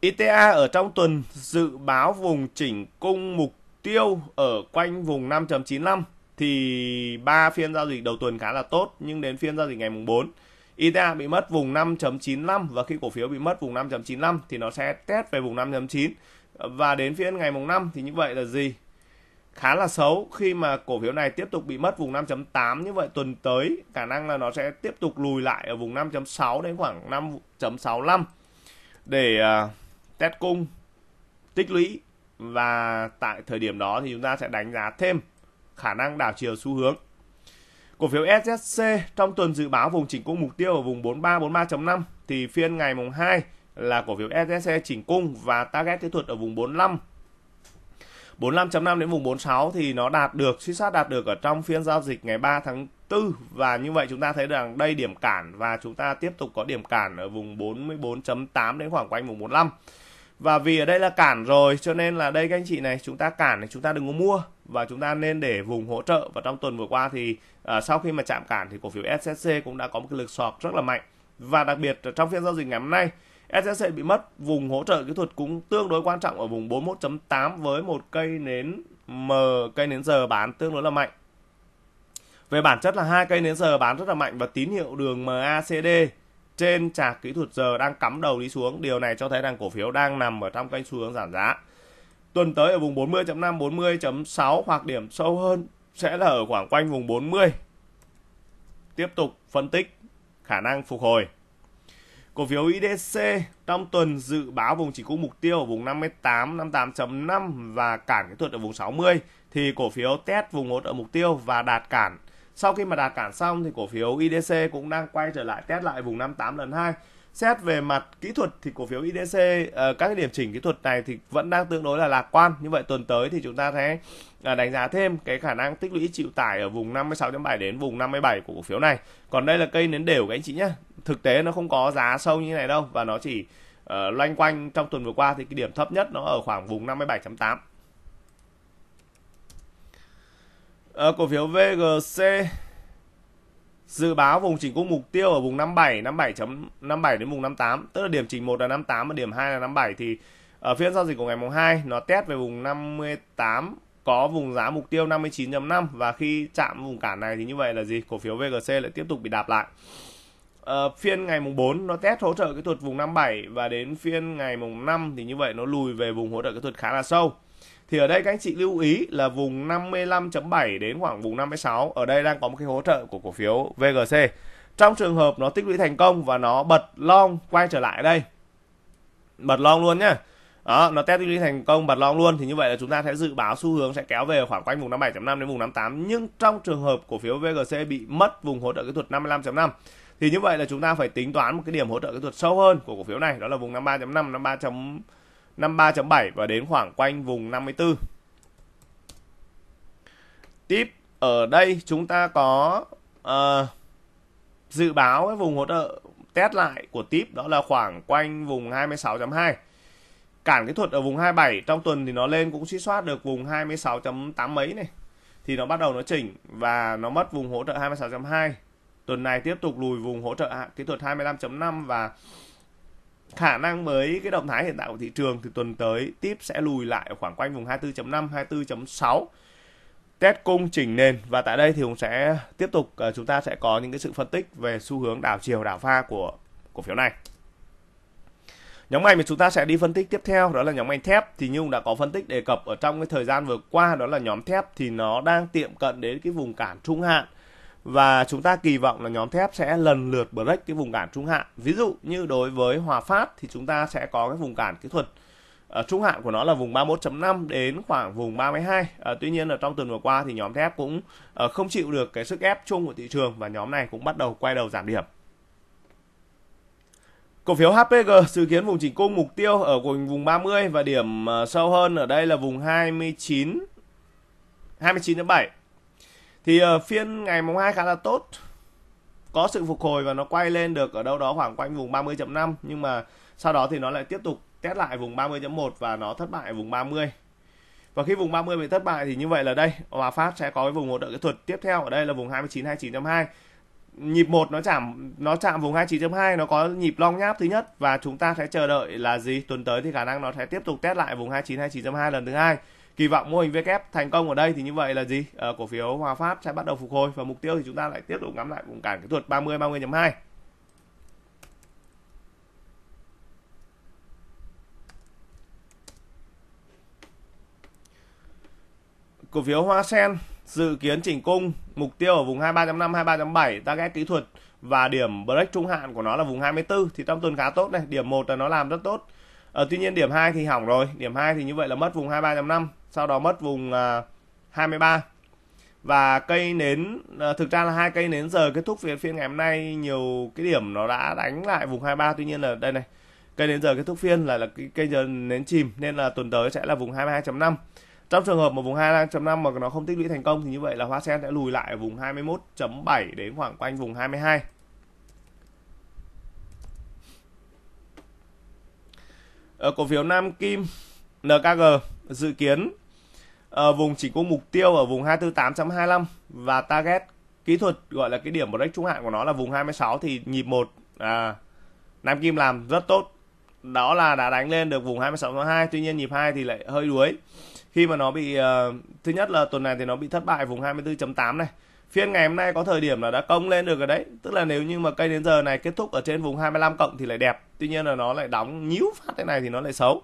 [SPEAKER 1] ITA ở trong tuần dự báo vùng chỉnh cung mục tiêu ở quanh vùng 5.95 thì ba phiên giao dịch đầu tuần khá là tốt nhưng đến phiên giao dịch ngày mùng 4 ITA bị mất vùng 5.95 và khi cổ phiếu bị mất vùng 5.95 thì nó sẽ test về vùng 5.9 và đến phiên ngày mùng 5 thì như vậy là gì? Khá là xấu khi mà cổ phiếu này tiếp tục bị mất vùng 5.8 như vậy tuần tới khả năng là nó sẽ tiếp tục lùi lại ở vùng 5.6 đến khoảng 5.65 để à, test cung tích lũy và tại thời điểm đó thì chúng ta sẽ đánh giá thêm khả năng đảo chiều xu hướng Cổ phiếu SSC trong tuần dự báo vùng chỉnh cung mục tiêu ở vùng 4343.5 thì phiên ngày mùng 2 là cổ phiếu SSC chỉnh cung và target kỹ thuật ở vùng 45 45.5 đến vùng 46 thì nó đạt được suy sát đạt được ở trong phiên giao dịch ngày 3 tháng 4 và như vậy chúng ta thấy rằng đây điểm cản và chúng ta tiếp tục có điểm cản ở vùng 44.8 đến khoảng quanh vùng 45 và vì ở đây là cản rồi cho nên là đây các anh chị này chúng ta cản thì chúng ta đừng có mua và chúng ta nên để vùng hỗ trợ và trong tuần vừa qua thì à, sau khi mà chạm cản thì cổ phiếu SSC cũng đã có một cái lực sọt rất là mạnh và đặc biệt trong phiên giao dịch ngày hôm nay SSC bị mất vùng hỗ trợ kỹ thuật cũng tương đối quan trọng ở vùng 41.8 với một cây nến M cây nến giờ bán tương đối là mạnh về bản chất là hai cây nến giờ bán rất là mạnh và tín hiệu đường MACD trên trạc kỹ thuật giờ đang cắm đầu đi xuống. Điều này cho thấy rằng cổ phiếu đang nằm ở trong kênh xu hướng giảm giá. Tuần tới ở vùng 40.5, 40.6 hoặc điểm sâu hơn sẽ là ở khoảng quanh vùng 40. Tiếp tục phân tích khả năng phục hồi. Cổ phiếu IDC trong tuần dự báo vùng chỉ cung mục tiêu ở vùng 58, 58.5 và cản kỹ thuật ở vùng 60 thì cổ phiếu test vùng hỗ trợ mục tiêu và đạt cản. Sau khi mà đạt cản xong thì cổ phiếu IDC cũng đang quay trở lại test lại vùng 58 lần 2 Xét về mặt kỹ thuật thì cổ phiếu IDC uh, ờ, các cái điểm chỉnh kỹ thuật này thì vẫn đang tương đối là lạc quan. Như vậy tuần tới thì chúng ta sẽ uh, đánh giá thêm cái khả năng tích lũy chịu tải ở vùng 56.7 đến vùng 57 của cổ phiếu này. Còn đây là cây nến đều các anh chị nhé. Thực tế nó không có giá sâu như này đâu và nó chỉ uh, loanh quanh trong tuần vừa qua thì cái điểm thấp nhất nó ở khoảng vùng 57.8. Uh, cổ phiếu VGC Dự báo vùng chỉnh cung mục tiêu ở vùng 57, 57.57 đến vùng 58, tức là điểm chỉnh 1 là 58 và điểm 2 là 57 thì ở ờ, phiên giao dịch của ngày mùng 2 nó test về vùng 58 có vùng giá mục tiêu 59.5 và khi chạm vùng cản này thì như vậy là gì? Cổ phiếu VGC lại tiếp tục bị đạp lại. Ờ, phiên ngày mùng 4 nó test hỗ trợ kỹ thuật vùng 57 và đến phiên ngày mùng 5 thì như vậy nó lùi về vùng hỗ trợ kỹ thuật khá là sâu thì ở đây các anh chị lưu ý là vùng 55.7 đến khoảng vùng 56 ở đây đang có một cái hỗ trợ của cổ phiếu VGC trong trường hợp nó tích lũy thành công và nó bật long quay trở lại đây bật long luôn nhá đó, nó test tích lũy thành công bật long luôn thì như vậy là chúng ta sẽ dự báo xu hướng sẽ kéo về khoảng quanh vùng 57.5 đến vùng 58 nhưng trong trường hợp cổ phiếu VGC bị mất vùng hỗ trợ kỹ thuật 55.5 thì như vậy là chúng ta phải tính toán một cái điểm hỗ trợ kỹ thuật sâu hơn của cổ phiếu này đó là vùng 53.5 53. 53.7 và đến khoảng quanh vùng 54. Tiếp ở đây chúng ta có uh, dự báo cái vùng hỗ trợ test lại của tip đó là khoảng quanh vùng 26.2. Cản kỹ thuật ở vùng 27 trong tuần thì nó lên cũng suy soát được vùng 26.8 mấy này. Thì nó bắt đầu nó chỉnh và nó mất vùng hỗ trợ 26.2. Tuần này tiếp tục lùi vùng hỗ trợ kỹ thuật 25.5 và khả năng với cái động thái hiện tại của thị trường thì tuần tới tiếp sẽ lùi lại ở khoảng quanh vùng 24.5 24.6 test cung chỉnh nền và tại đây thì cũng sẽ tiếp tục ờ, chúng ta sẽ có những cái sự phân tích về xu hướng đảo chiều đảo pha của cổ phiếu này nhóm ngành mà chúng ta sẽ đi phân tích tiếp theo đó là nhóm ngành thép thì như cũng đã có phân tích đề cập ở trong cái thời gian vừa qua đó là nhóm thép thì nó đang tiệm cận đến cái vùng cản trung hạn và chúng ta kỳ vọng là nhóm thép sẽ lần lượt break cái vùng cản trung hạn ví dụ như đối với Hòa Phát thì chúng ta sẽ có cái vùng cản kỹ thuật ở ờ, trung hạn của nó là vùng 31.5 đến khoảng vùng 32. À, ờ, tuy nhiên là trong tuần vừa qua thì nhóm thép cũng à, không chịu được cái sức ép chung của thị trường và nhóm này cũng bắt đầu quay đầu giảm điểm. Cổ phiếu HPG dự kiến vùng chỉnh cung mục tiêu ở vùng 30 và điểm sâu hơn ở đây là vùng 29 29.7 thì uh, phiên ngày mùng 2 khá là tốt có sự phục hồi và nó quay lên được ở đâu đó khoảng quanh vùng 30.5 nhưng mà sau đó thì nó lại tiếp tục test lại vùng 30.1 và nó thất bại vùng 30 và khi vùng 30 bị thất bại thì như vậy là đây Hòa Phát sẽ có cái vùng hỗ trợ kỹ thuật tiếp theo ở đây là vùng 29 29.2 nhịp một nó chạm nó chạm vùng 29.2 nó có nhịp long nháp thứ nhất và chúng ta sẽ chờ đợi là gì tuần tới thì khả năng nó sẽ tiếp tục test lại vùng 29 29.2 lần thứ hai kỳ vọng mô hình VKF thành công ở đây thì như vậy là gì à, cổ phiếu Hòa Phát sẽ bắt đầu phục hồi và mục tiêu thì chúng ta lại tiếp tục ngắm lại vùng cản kỹ thuật 30 30.2 cổ phiếu Hoa Sen dự kiến chỉnh cung mục tiêu ở vùng 23.5 23.7 target kỹ thuật và điểm break trung hạn của nó là vùng 24 thì trong tuần khá tốt này điểm một là nó làm rất tốt à, tuy nhiên điểm 2 thì hỏng rồi điểm 2 thì như vậy là mất vùng 23.5 sau đó mất vùng à, 23 và cây nến à, thực ra là hai cây nến giờ kết thúc phiên ngày hôm nay nhiều cái điểm nó đã đánh lại vùng 23 tuy nhiên là đây này cây nến giờ kết thúc phiên là là cái cây giờ nến chìm nên là tuần tới sẽ là vùng 22.5 trong trường hợp mà vùng 22.5 mà nó không tích lũy thành công thì như vậy là hoa sen sẽ lùi lại ở vùng 21.7 đến khoảng quanh vùng 22 Ờ, cổ phiếu Nam Kim NKG dự kiến uh, vùng chỉ có mục tiêu ở vùng 248.25 và target kỹ thuật gọi là cái điểm break trung hạn của nó là vùng 26 thì nhịp 1 à, Nam Kim làm rất tốt đó là đã đánh lên được vùng 26.2 tuy nhiên nhịp 2 thì lại hơi đuối khi mà nó bị uh, thứ nhất là tuần này thì nó bị thất bại vùng 24.8 này phiên ngày hôm nay có thời điểm là đã công lên được rồi đấy tức là nếu như mà cây đến giờ này kết thúc ở trên vùng 25 cộng thì lại đẹp tuy nhiên là nó lại đóng nhíu phát thế này thì nó lại xấu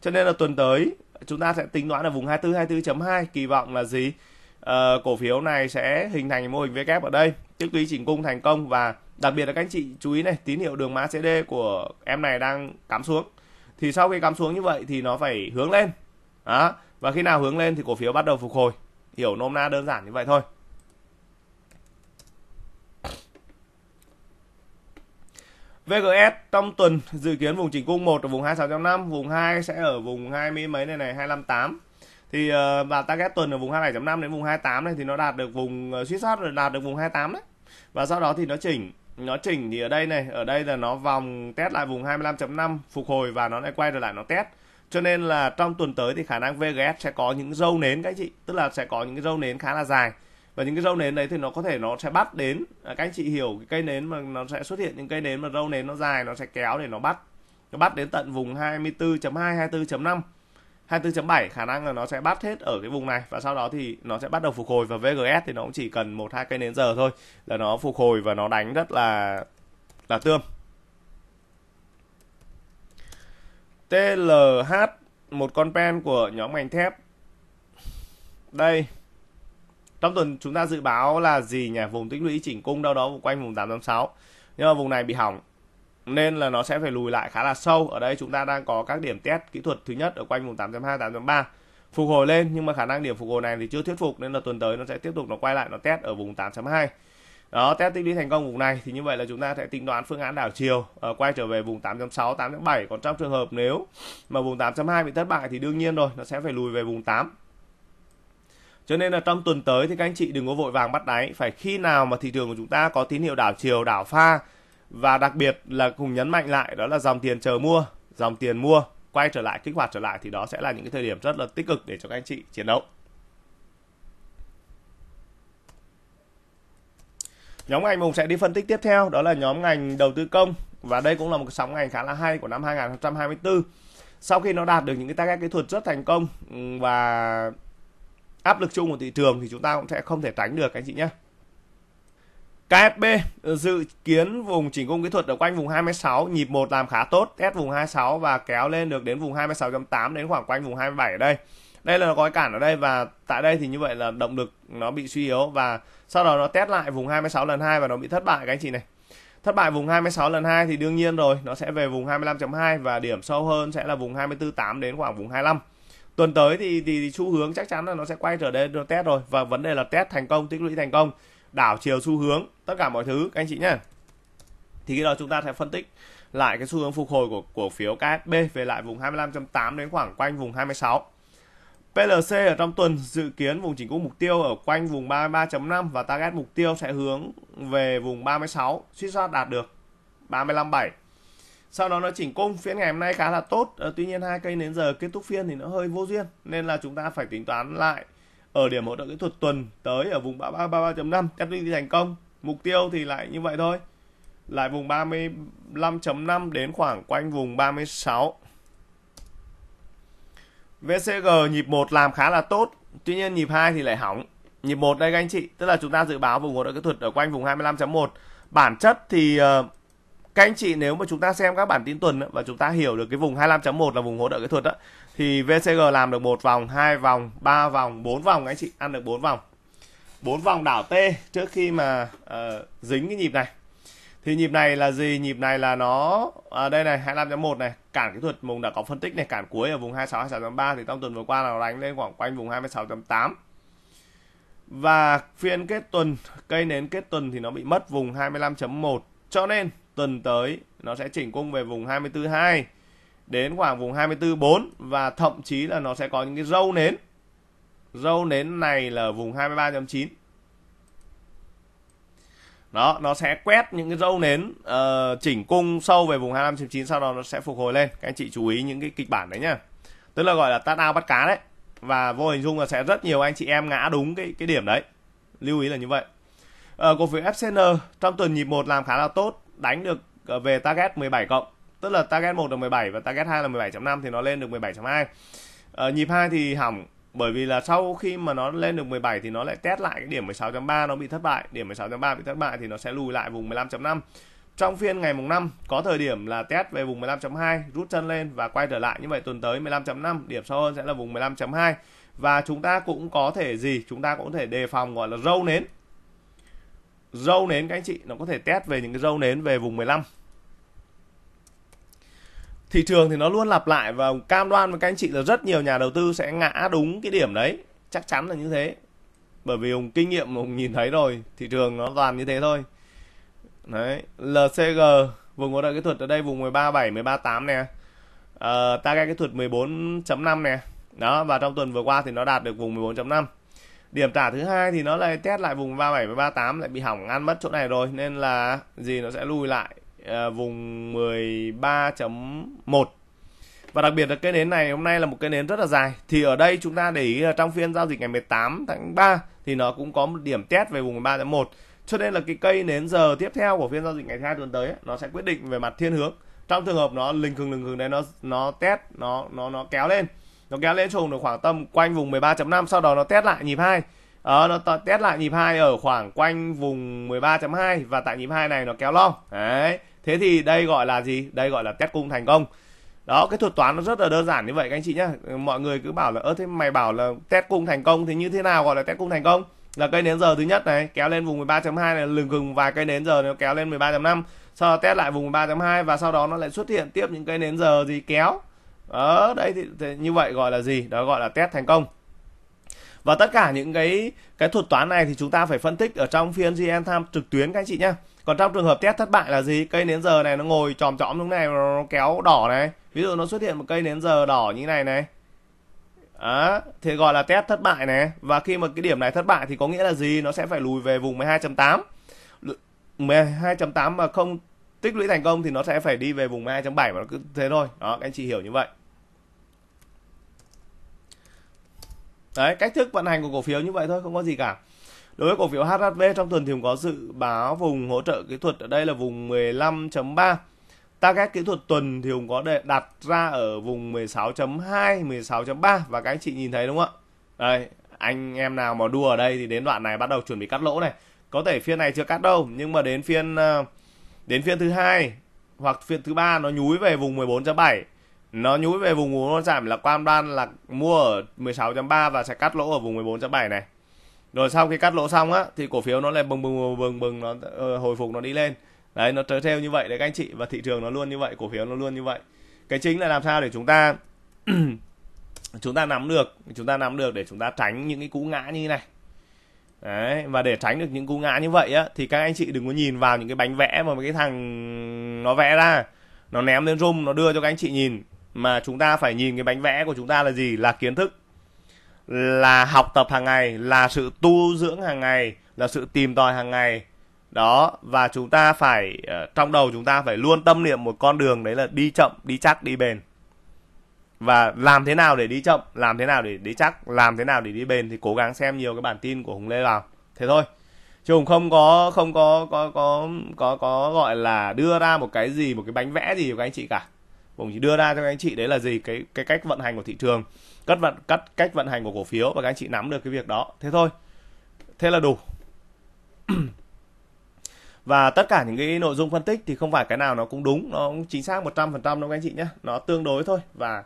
[SPEAKER 1] cho nên là tuần tới chúng ta sẽ tính toán ở vùng 24 24.2 kỳ vọng là gì ờ, cổ phiếu này sẽ hình thành mô hình VK ở đây tiếp quý chỉnh cung thành công và đặc biệt là các anh chị chú ý này tín hiệu đường mã CD của em này đang cắm xuống thì sau khi cắm xuống như vậy thì nó phải hướng lên đó. và khi nào hướng lên thì cổ phiếu bắt đầu phục hồi hiểu nôm na đơn giản như vậy thôi VGS trong tuần dự kiến vùng chỉnh cung 1 ở vùng 26.5, vùng 2 sẽ ở vùng 20 mấy này này 258. Thì ờ, và target tuần ở vùng 27.5 đến vùng 28 này thì nó đạt được vùng ờ, suy sát rồi đạt được vùng 28 đấy. Và sau đó thì nó chỉnh nó chỉnh thì ở đây này, ở đây là nó vòng test lại vùng 25.5 phục hồi và nó lại quay trở lại nó test. Cho nên là trong tuần tới thì khả năng VGS sẽ có những dâu nến các chị, tức là sẽ có những cái dâu nến khá là dài và những cái râu nến đấy thì nó có thể nó sẽ bắt đến à, các anh chị hiểu cái cây nến mà nó sẽ xuất hiện những cây nến mà râu nến nó dài nó sẽ kéo để nó bắt nó bắt đến tận vùng 24.2 24.5 24.7 khả năng là nó sẽ bắt hết ở cái vùng này và sau đó thì nó sẽ bắt đầu phục hồi và VGS thì nó cũng chỉ cần một hai cây nến giờ thôi là nó phục hồi và nó đánh rất là là tươm TLH một con pen của nhóm ngành thép đây trong tuần chúng ta dự báo là gì nhỉ vùng tích lũy chỉnh cung đâu đó quanh vùng 886 nhưng mà vùng này bị hỏng nên là nó sẽ phải lùi lại khá là sâu ở đây chúng ta đang có các điểm test kỹ thuật thứ nhất ở quanh vùng 8.2 8.3 phục hồi lên nhưng mà khả năng điểm phục hồi này thì chưa thuyết phục nên là tuần tới nó sẽ tiếp tục nó quay lại nó test ở vùng 8.2 đó test tích lũy thành công vùng này thì như vậy là chúng ta sẽ tính toán phương án đảo chiều uh, quay trở về vùng 8.6 8.7 còn trong trường hợp nếu mà vùng 8.2 bị thất bại thì đương nhiên rồi nó sẽ phải lùi về vùng 8 cho nên là trong tuần tới thì các anh chị đừng có vội vàng bắt đáy, phải khi nào mà thị trường của chúng ta có tín hiệu đảo chiều, đảo pha và đặc biệt là cùng nhấn mạnh lại đó là dòng tiền chờ mua, dòng tiền mua quay trở lại kích hoạt trở lại thì đó sẽ là những cái thời điểm rất là tích cực để cho các anh chị chiến đấu. Nhóm ngành mình sẽ đi phân tích tiếp theo đó là nhóm ngành đầu tư công và đây cũng là một sóng ngành khá là hay của năm 2024. Sau khi nó đạt được những cái target kỹ thuật rất thành công ừ, và áp lực chung của thị trường thì chúng ta cũng sẽ không thể tránh được anh chị nhé. KSB dự kiến vùng chỉnh cung kỹ thuật ở quanh vùng 26, nhịp một làm khá tốt, test vùng 26 và kéo lên được đến vùng 26.8 đến khoảng quanh vùng 27 ở đây. Đây là gói cản ở đây và tại đây thì như vậy là động lực nó bị suy yếu và sau đó nó test lại vùng 26 lần 2 và nó bị thất bại các anh chị này. Thất bại vùng 26 lần 2 thì đương nhiên rồi, nó sẽ về vùng 25.2 và điểm sâu hơn sẽ là vùng 24.8 đến khoảng vùng 25 tuần tới thì, thì thì xu hướng chắc chắn là nó sẽ quay trở lên test rồi và vấn đề là test thành công tích lũy thành công đảo chiều xu hướng tất cả mọi thứ các anh chị nhá thì khi đó chúng ta sẽ phân tích lại cái xu hướng phục hồi của cổ phiếu KSB về lại vùng 25.8 đến khoảng quanh vùng 26 PLC ở trong tuần dự kiến vùng chỉnh cung mục tiêu ở quanh vùng 33.5 và target mục tiêu sẽ hướng về vùng 36 suy soát đạt được 35,7 sau đó nó chỉnh cung phiên ngày hôm nay khá là tốt à, tuy nhiên hai cây đến giờ kết thúc phiên thì nó hơi vô duyên nên là chúng ta phải tính toán lại ở điểm hỗ trợ kỹ thuật tuần tới ở vùng 3333.5 tiếp tục thành công mục tiêu thì lại như vậy thôi lại vùng 35.5 đến khoảng quanh vùng 36 VCG nhịp 1 làm khá là tốt tuy nhiên nhịp 2 thì lại hỏng nhịp 1 đây các anh chị tức là chúng ta dự báo vùng hỗ trợ kỹ thuật ở quanh vùng 25.1 bản chất thì uh, các anh chị nếu mà chúng ta xem các bản tin tuần và chúng ta hiểu được cái vùng 25.1 là vùng hỗ trợ kỹ thuật đó, thì VCG làm được một vòng, hai vòng, ba vòng, bốn vòng các anh chị ăn được bốn vòng. bốn vòng đảo T trước khi mà uh, dính cái nhịp này. Thì nhịp này là gì? Nhịp này là nó à, đây này 25.1 này, cản kỹ thuật mùng đã có phân tích này, cản cuối ở vùng 26 26.3 thì trong tuần vừa qua là nó đánh lên khoảng quanh vùng 26.8. Và phiên kết tuần, cây nến kết tuần thì nó bị mất vùng 25.1. Cho nên tuần tới nó sẽ chỉnh cung về vùng 24.2 đến khoảng vùng 24.4 và thậm chí là nó sẽ có những cái râu nến. Râu nến này là vùng 23.9. Đó, nó sẽ quét những cái râu nến uh, chỉnh cung sâu về vùng 25.9 sau đó nó sẽ phục hồi lên. Các anh chị chú ý những cái kịch bản đấy nhá. Tức là gọi là tát ao bắt cá đấy. Và vô hình dung là sẽ rất nhiều anh chị em ngã đúng cái cái điểm đấy. Lưu ý là như vậy. Uh, cổ phiếu FCN trong tuần nhịp 1 làm khá là tốt đánh được ờ, về target 17 cộng tức là target 1 là 17 và target 2 là 17.5 thì nó lên được 17.2 ờ, nhịp 2 thì hỏng bởi vì là sau khi mà nó lên được 17 thì nó lại test lại cái điểm 16.3 nó bị thất bại điểm 16.3 bị thất bại thì nó sẽ lùi lại vùng 15.5 trong phiên ngày mùng 5 có thời điểm là test về vùng 15.2 rút chân lên và quay trở lại như vậy tuần tới 15.5 điểm sâu hơn sẽ là vùng 15.2 và chúng ta cũng có thể gì chúng ta cũng có thể đề phòng gọi là râu nến râu nến các anh chị nó có thể test về những cái râu nến về vùng 15 thị trường thì nó luôn lặp lại và cam đoan với các anh chị là rất nhiều nhà đầu tư sẽ ngã đúng cái điểm đấy chắc chắn là như thế bởi vì ông kinh nghiệm ông nhìn thấy rồi thị trường nó toàn như thế thôi đấy LCG vùng hỗ trợ kỹ thuật ở đây vùng 137 138 nè ờ, ta cái kỹ thuật 14.5 nè đó và trong tuần vừa qua thì nó đạt được vùng 14.5 điểm tả thứ hai thì nó lại test lại vùng 37 và 38 lại bị hỏng ăn mất chỗ này rồi nên là gì nó sẽ lùi lại à, vùng 13.1 và đặc biệt là cái nến này hôm nay là một cái nến rất là dài thì ở đây chúng ta để ý là trong phiên giao dịch ngày 18 tháng 3 thì nó cũng có một điểm test về vùng 3.1 cho nên là cái cây nến giờ tiếp theo của phiên giao dịch ngày 2 tuần tới ấy, nó sẽ quyết định về mặt thiên hướng trong trường hợp nó lình khừng lình khừng đấy nó nó test nó nó nó kéo lên nó kéo lên trùng được khoảng tầm quanh vùng 13.5 sau đó nó test lại nhịp hai Ờ, nó test lại nhịp hai ở khoảng quanh vùng 13.2 và tại nhịp hai này nó kéo long. Đấy. Thế thì đây gọi là gì? Đây gọi là test cung thành công. Đó, cái thuật toán nó rất là đơn giản như vậy các anh chị nhá. Mọi người cứ bảo là ơ thế mày bảo là test cung thành công thì như thế nào gọi là test cung thành công? Là cây nến giờ thứ nhất này kéo lên vùng 13.2 này lừng gừng vài cây nến giờ nó kéo lên 13.5, sau đó test lại vùng 13.2 và sau đó nó lại xuất hiện tiếp những cây nến giờ gì kéo đó ờ, đấy thì, thì như vậy gọi là gì đó gọi là test thành công và tất cả những cái cái thuật toán này thì chúng ta phải phân tích ở trong phiên GM tham trực tuyến các anh chị nhá còn trong trường hợp test thất bại là gì cây nến giờ này nó ngồi chòm chõm lúc này nó kéo đỏ này ví dụ nó xuất hiện một cây nến giờ đỏ như này này đó, thì gọi là test thất bại này và khi mà cái điểm này thất bại thì có nghĩa là gì nó sẽ phải lùi về vùng 12.8 12.8 mà không tích lũy thành công thì nó sẽ phải đi về vùng 2.7 và cứ thế thôi đó các anh chị hiểu như vậy đấy cách thức vận hành của cổ phiếu như vậy thôi không có gì cả đối với cổ phiếu HHV trong tuần thì cũng có dự báo vùng hỗ trợ kỹ thuật ở đây là vùng 15.3 target kỹ thuật tuần thì cũng có để đặt ra ở vùng 16.2 16.3 và các anh chị nhìn thấy đúng không ạ đây anh em nào mà đua ở đây thì đến đoạn này bắt đầu chuẩn bị cắt lỗ này có thể phiên này chưa cắt đâu nhưng mà đến phiên ờ, đến phiên thứ hai hoặc phiên thứ ba nó nhúi về vùng 14.7 nó nhúi về vùng nó giảm là quan ban là mua ở 16.3 và sẽ cắt lỗ ở vùng 14.7 này rồi sau khi cắt lỗ xong á thì cổ phiếu nó lại bừng bừng bừng bừng, nó ờ, hồi phục nó đi lên đấy nó trớ theo như vậy đấy các anh chị và thị trường nó luôn như vậy cổ phiếu nó luôn như vậy cái chính là làm sao để chúng ta (clears throat) chúng ta nắm được chúng ta nắm được để chúng ta tránh những cái cú ngã như thế này đấy và để tránh được những cú ngã như vậy á thì các anh chị đừng có nhìn vào những cái bánh vẽ mà cái thằng nó vẽ ra nó ném lên rung nó đưa cho các anh chị nhìn mà chúng ta phải nhìn cái bánh vẽ của chúng ta là gì là kiến thức là học tập hàng ngày là sự tu dưỡng hàng ngày là sự tìm tòi hàng ngày đó và chúng ta phải ờ, trong đầu chúng ta phải luôn tâm niệm một con đường đấy là đi chậm đi chắc đi bền và làm thế nào để đi chậm làm thế nào để đi chắc làm thế nào để đi bền thì cố gắng xem nhiều cái bản tin của hùng lê vào thế thôi chứ hùng không có không có có có có có gọi là đưa ra một cái gì một cái bánh vẽ gì của các anh chị cả Bổng chỉ đưa ra cho các anh chị đấy là gì cái cái cách vận hành của thị trường, cắt vận cắt cách vận hành của cổ phiếu và các anh chị nắm được cái việc đó. Thế thôi. Thế là đủ. (clears throat) và tất cả những cái nội dung phân tích thì không phải cái nào nó cũng đúng, nó cũng chính xác 100% đâu các anh chị nhé. Nó tương đối thôi và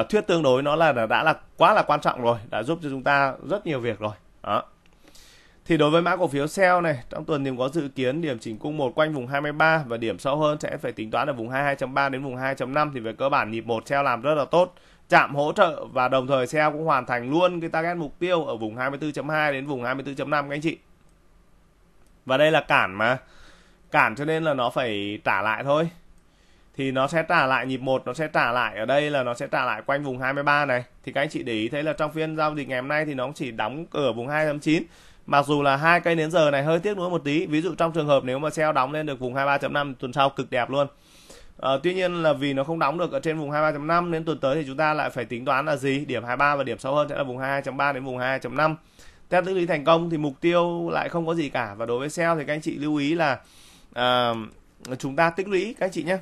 [SPEAKER 1] uh, thuyết tương đối nó là đã là quá là quan trọng rồi, đã giúp cho chúng ta rất nhiều việc rồi. Đó. Thì đối với mã cổ phiếu sell này, trong tuần thì có dự kiến điểm chỉnh cung một quanh vùng 23 và điểm sâu hơn sẽ phải tính toán ở vùng 22.3 đến vùng 2.5 thì về cơ bản nhịp một sell làm rất là tốt chạm hỗ trợ và đồng thời sell cũng hoàn thành luôn cái target mục tiêu ở vùng 24.2 đến vùng 24.5 các anh chị. Và đây là cản mà. Cản cho nên là nó phải trả lại thôi. Thì nó sẽ trả lại nhịp một nó sẽ trả lại ở đây là nó sẽ trả lại quanh vùng 23 này. Thì các anh chị để ý thấy là trong phiên giao dịch ngày hôm nay thì nó chỉ đóng cửa vùng 2.9 Mặc dù là hai cây nến giờ này hơi tiếc nuối một tí, ví dụ trong trường hợp nếu mà sell đóng lên được vùng 23.5 tuần sau cực đẹp luôn. À, tuy nhiên là vì nó không đóng được ở trên vùng 23.5 nên tuần tới thì chúng ta lại phải tính toán là gì? Điểm 23 và điểm sâu hơn sẽ là vùng 22.3 đến vùng 22.5. Test tích lũy thành công thì mục tiêu lại không có gì cả và đối với sell thì các anh chị lưu ý là à, chúng ta tích lũy các anh chị nhé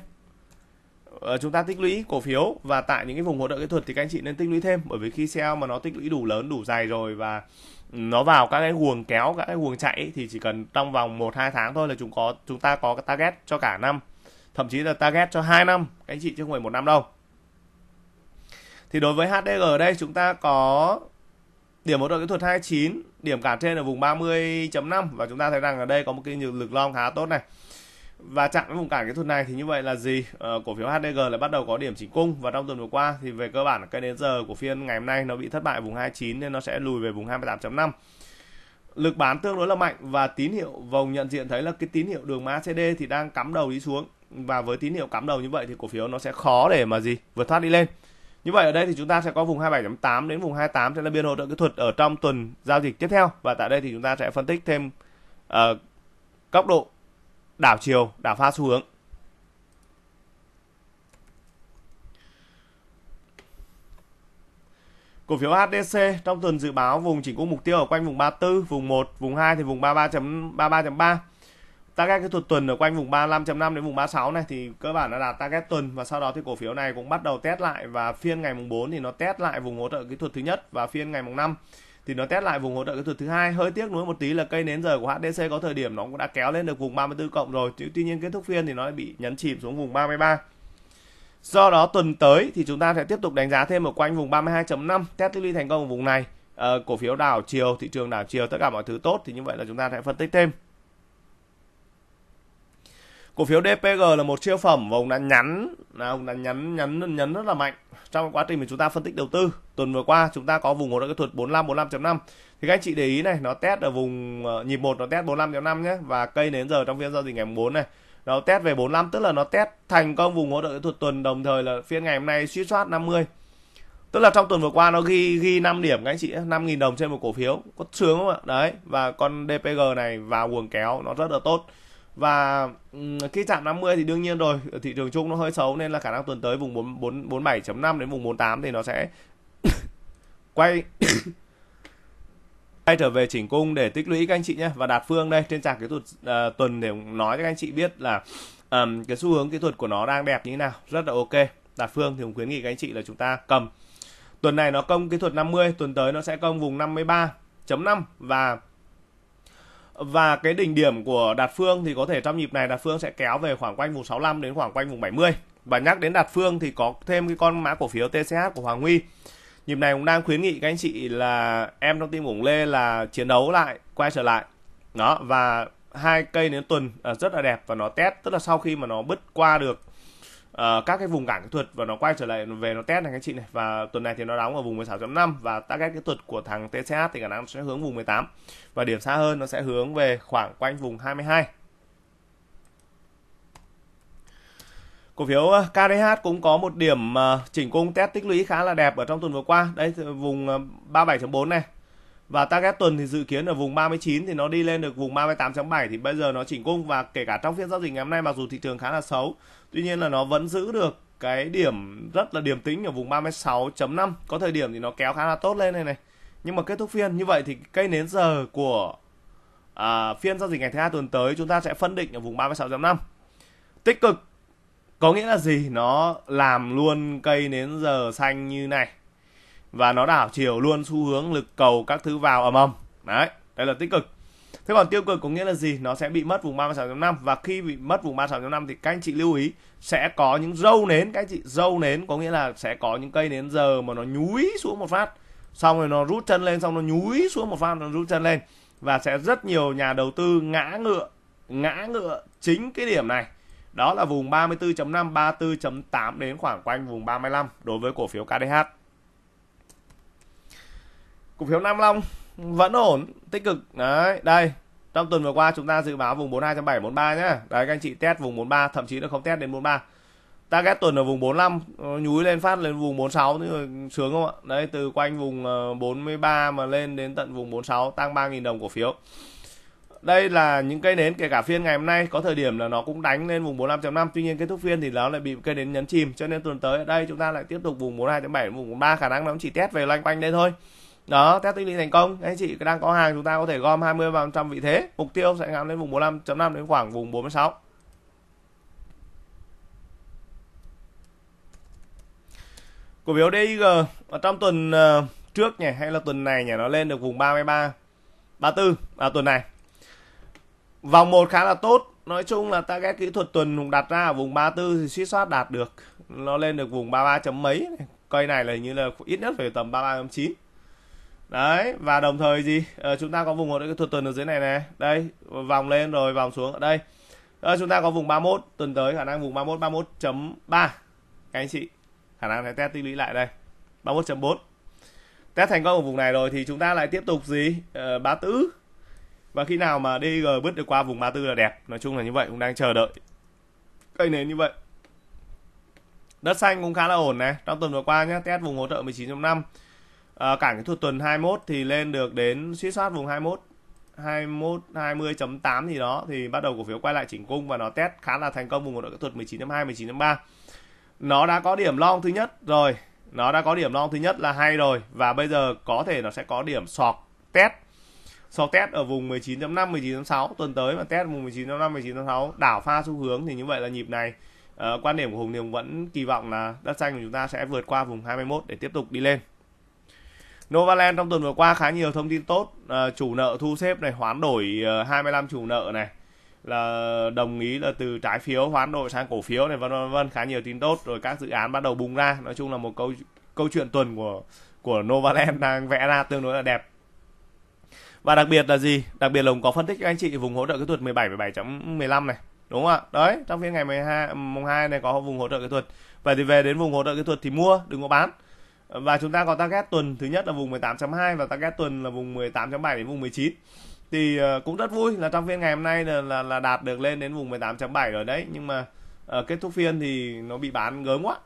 [SPEAKER 1] ờ, chúng ta tích lũy cổ phiếu và tại những cái vùng hỗ trợ kỹ thuật thì các anh chị nên tích lũy thêm bởi vì khi sell mà nó tích lũy đủ lớn đủ dài rồi và nó vào các cái guồng kéo các cái guồng chạy thì chỉ cần trong vòng 1 2 tháng thôi là chúng có chúng ta có cái target cho cả năm thậm chí là target cho 2 năm các anh chị chứ không phải một năm đâu thì đối với HDG ở đây chúng ta có điểm hỗ trợ kỹ thuật 29 điểm cả trên ở vùng 30.5 và chúng ta thấy rằng ở đây có một cái lực long khá tốt này và chạm cái vùng cản kỹ thuật này thì như vậy là gì à, cổ phiếu HDG lại bắt đầu có điểm chỉnh cung và trong tuần vừa qua thì về cơ bản cái đến giờ của phiên ngày hôm nay nó bị thất bại vùng 29 nên nó sẽ lùi về vùng 28.5 lực bán tương đối là mạnh và tín hiệu vòng nhận diện thấy là cái tín hiệu đường mã CD thì đang cắm đầu đi xuống và với tín hiệu cắm đầu như vậy thì cổ phiếu nó sẽ khó để mà gì vượt thoát đi lên như vậy ở đây thì chúng ta sẽ có vùng 27.8 đến vùng 28 sẽ là biên hỗ trợ kỹ thuật ở trong tuần giao dịch tiếp theo và tại đây thì chúng ta sẽ phân tích thêm uh, góc độ đảo chiều, đảo pha xu hướng. Cổ phiếu HDC trong tuần dự báo vùng chỉnh cũng mục tiêu ở quanh vùng 34, vùng 1, vùng 2 thì vùng 33.33.3. Target kỹ thuật tuần ở quanh vùng 35.5 đến vùng 36 này thì cơ bản nó đạt target tuần và sau đó thì cổ phiếu này cũng bắt đầu test lại và phiên ngày mùng 4 thì nó test lại vùng hỗ trợ kỹ thuật thứ nhất và phiên ngày mùng 5 thì nó test lại vùng hỗ trợ kỹ thuật thứ hai hơi tiếc nuối một tí là cây nến rời của HDC có thời điểm nó cũng đã kéo lên được vùng 34 cộng rồi tuy nhiên kết thúc phiên thì nó bị nhấn chìm xuống vùng 33 do đó tuần tới thì chúng ta sẽ tiếp tục đánh giá thêm ở quanh vùng 32.5 test tích lũy thành công ở vùng này à, cổ phiếu đảo chiều thị trường đảo chiều tất cả mọi thứ tốt thì như vậy là chúng ta sẽ phân tích thêm cổ phiếu DPG là một siêu phẩm và ông đã nhắn là ông đã nhắn nhắn nhấn rất là mạnh trong quá trình mà chúng ta phân tích đầu tư tuần vừa qua chúng ta có vùng hỗ trợ kỹ thuật 45 45.5 thì các anh chị để ý này nó test ở vùng ờ, nhịp một nó test 45.5 nhé và cây đến giờ trong phiên giao dịch ngày 4 này nó test về 45 tức là nó test thành công vùng hỗ trợ kỹ thuật tuần đồng thời là phiên ngày hôm nay suy soát 50 tức là trong tuần vừa qua nó ghi ghi 5 điểm các anh chị 5.000 đồng trên một cổ phiếu có sướng không ạ đấy và con DPG này vào quần kéo nó rất là tốt và cái chạm 50 thì đương nhiên rồi thị trường chung nó hơi xấu nên là khả năng tuần tới vùng 447.5 đến vùng 48 thì nó sẽ (coughs) quay (coughs) quay trở về chỉnh cung để tích lũy các anh chị nhé và đạt phương đây trên chạc kỹ thuật uh, tuần để nói cho các anh chị biết là um, cái xu hướng kỹ thuật của nó đang đẹp như thế nào rất là ok đạt phương thì cũng khuyến nghị các anh chị là chúng ta cầm tuần này nó công kỹ thuật 50 tuần tới nó sẽ công vùng 53.5 và và cái đỉnh điểm của Đạt Phương thì có thể trong nhịp này Đạt Phương sẽ kéo về khoảng quanh vùng 65 đến khoảng quanh vùng 70 và nhắc đến Đạt Phương thì có thêm cái con mã cổ phiếu TCH của Hoàng Huy nhịp này cũng đang khuyến nghị các anh chị là em trong team của Lê là chiến đấu lại quay trở lại đó và hai cây đến tuần à, rất là đẹp và nó test tức là sau khi mà nó bứt qua được uh, các cái vùng cản kỹ thuật và nó quay trở lại về nó test này các chị này và tuần này thì nó đóng ở vùng 16.5 và ta target kỹ thuật của thằng TCH thì khả năng sẽ hướng vùng 18 và điểm xa hơn nó sẽ hướng về khoảng quanh vùng 22 Cổ phiếu ờ, KDH cũng có một điểm ờ, chỉnh cung test tích lũy khá là đẹp ở trong tuần vừa qua. đấy vùng 37.4 này và target tuần thì dự kiến ở vùng 39 thì nó đi lên được vùng 38.7 thì bây giờ nó chỉnh cung và kể cả trong phiên giao dịch ngày hôm nay mặc dù thị trường khá là xấu tuy nhiên là nó vẫn giữ được cái điểm rất là điểm tính ở vùng 36.5 có thời điểm thì nó kéo khá là tốt lên này này nhưng mà kết thúc phiên như vậy thì cây nến giờ của à, phiên giao dịch ngày thứ hai tuần tới chúng ta sẽ phân định ở vùng 36.5 tích cực có nghĩa là gì nó làm luôn cây nến giờ xanh như này và nó đảo chiều luôn xu hướng lực cầu các thứ vào ầm ầm đấy đây là tích cực thế còn tiêu cực có nghĩa là gì nó sẽ bị mất vùng 36.5 và khi bị mất vùng 36.5 thì các anh chị lưu ý sẽ có những dâu nến các anh chị dâu nến có nghĩa là sẽ có những cây nến giờ mà nó nhúi xuống một phát xong rồi nó rút chân lên xong nó nhúi xuống một phát nó rút chân lên và sẽ rất nhiều nhà đầu tư ngã ngựa ngã ngựa chính cái điểm này đó là vùng 34.5 34.8 đến khoảng quanh vùng 35 đối với cổ phiếu KDH cổ phiếu Nam Long vẫn ổn tích cực đấy đây trong tuần vừa qua chúng ta dự báo vùng 42 43 nhá đấy các anh chị test vùng 43 thậm chí nó không test đến 43 ta ghét tuần ở vùng 45 ờ, nhúi lên phát lên vùng 46 nhưng sướng không ạ đấy từ quanh vùng 43 ờ, mà lên đến tận vùng 46 tăng 3.000 đồng cổ phiếu đây là những cây nến kể cả phiên ngày hôm nay có thời điểm là nó cũng đánh lên vùng 45.5 tuy nhiên kết thúc phiên thì nó lại bị cây nến nhấn chìm cho nên tuần tới ở đây chúng ta lại tiếp tục vùng 42.7 vùng 43 khả năng nó chỉ test về loanh quanh đây thôi đó test tích lũy thành công anh chị đang có hàng chúng ta có thể gom 20 vào trăm vị thế mục tiêu sẽ ngắm lên vùng 45.5 đến khoảng vùng 46 cổ phiếu DIG ở trong tuần ờ, trước nhỉ hay là tuần này nhỉ nó lên được vùng 33 34 à tuần này vòng một khá là tốt nói chung là target kỹ thuật tuần hùng đặt ra ở vùng 34 thì suýt soát đạt được nó lên được vùng 33 chấm mấy cây này là như là ít nhất phải tầm 33.9 đấy và đồng thời gì à, chúng ta có vùng hỗ trợ thuật tuần ở dưới này này đây vòng lên rồi vòng xuống ở đây à, chúng ta có vùng 31 tuần tới khả năng vùng 31 31.3 các anh chị khả năng này test tích lũy lại đây 31.4 test thành công ở vùng này rồi thì chúng ta lại tiếp tục gì à, tứ và khi nào mà DG bứt được qua vùng 34 là đẹp nói chung là như vậy cũng đang chờ đợi cây nến như vậy đất xanh cũng khá là ổn này trong tuần vừa qua nhé test vùng hỗ trợ 19.5 à, ờ, cản thuật tuần 21 thì lên được đến suýt soát vùng 21 21 20.8 gì đó thì bắt đầu cổ phiếu quay lại chỉnh cung và nó test khá là thành công vùng một nội kỹ thuật 19.2 19.3 nó đã có điểm long thứ nhất rồi nó đã có điểm long thứ nhất là hay rồi và bây giờ có thể nó sẽ có điểm sọc test sọc test ở vùng 19.5 19.6 tuần tới mà test vùng 19.5 19.6 đảo pha xu hướng thì như vậy là nhịp này uh, quan điểm của Hùng thì vẫn kỳ vọng là đất xanh của chúng ta sẽ vượt qua vùng 21 để tiếp tục đi lên Novaland trong tuần vừa qua khá nhiều thông tin tốt à, chủ nợ thu xếp này hoán đổi 25 à, chủ nợ này là đồng ý là từ trái phiếu hoán đổi sang cổ phiếu này vân vân vân khá nhiều tin tốt rồi các dự án bắt đầu bùng ra nói chung là một câu câu chuyện tuần của của Novaland đang vẽ ra tương đối là đẹp và đặc biệt là gì đặc biệt là có phân tích cho anh chị vùng hỗ trợ kỹ thuật 17 17.15 này đúng không ạ đấy trong phiên ngày 12 mùng 2 này có vùng hỗ trợ kỹ thuật vậy thì về đến vùng hỗ trợ kỹ thuật thì mua đừng có bán và chúng ta có target tuần thứ nhất là vùng 18.2 và target tuần là vùng 18.7 đến vùng 19 thì ờ, cũng rất vui là trong phiên ngày hôm nay là là, là đạt được lên đến vùng 18.7 rồi đấy nhưng mà ở ờ, kết thúc phiên thì nó bị bán gớm quá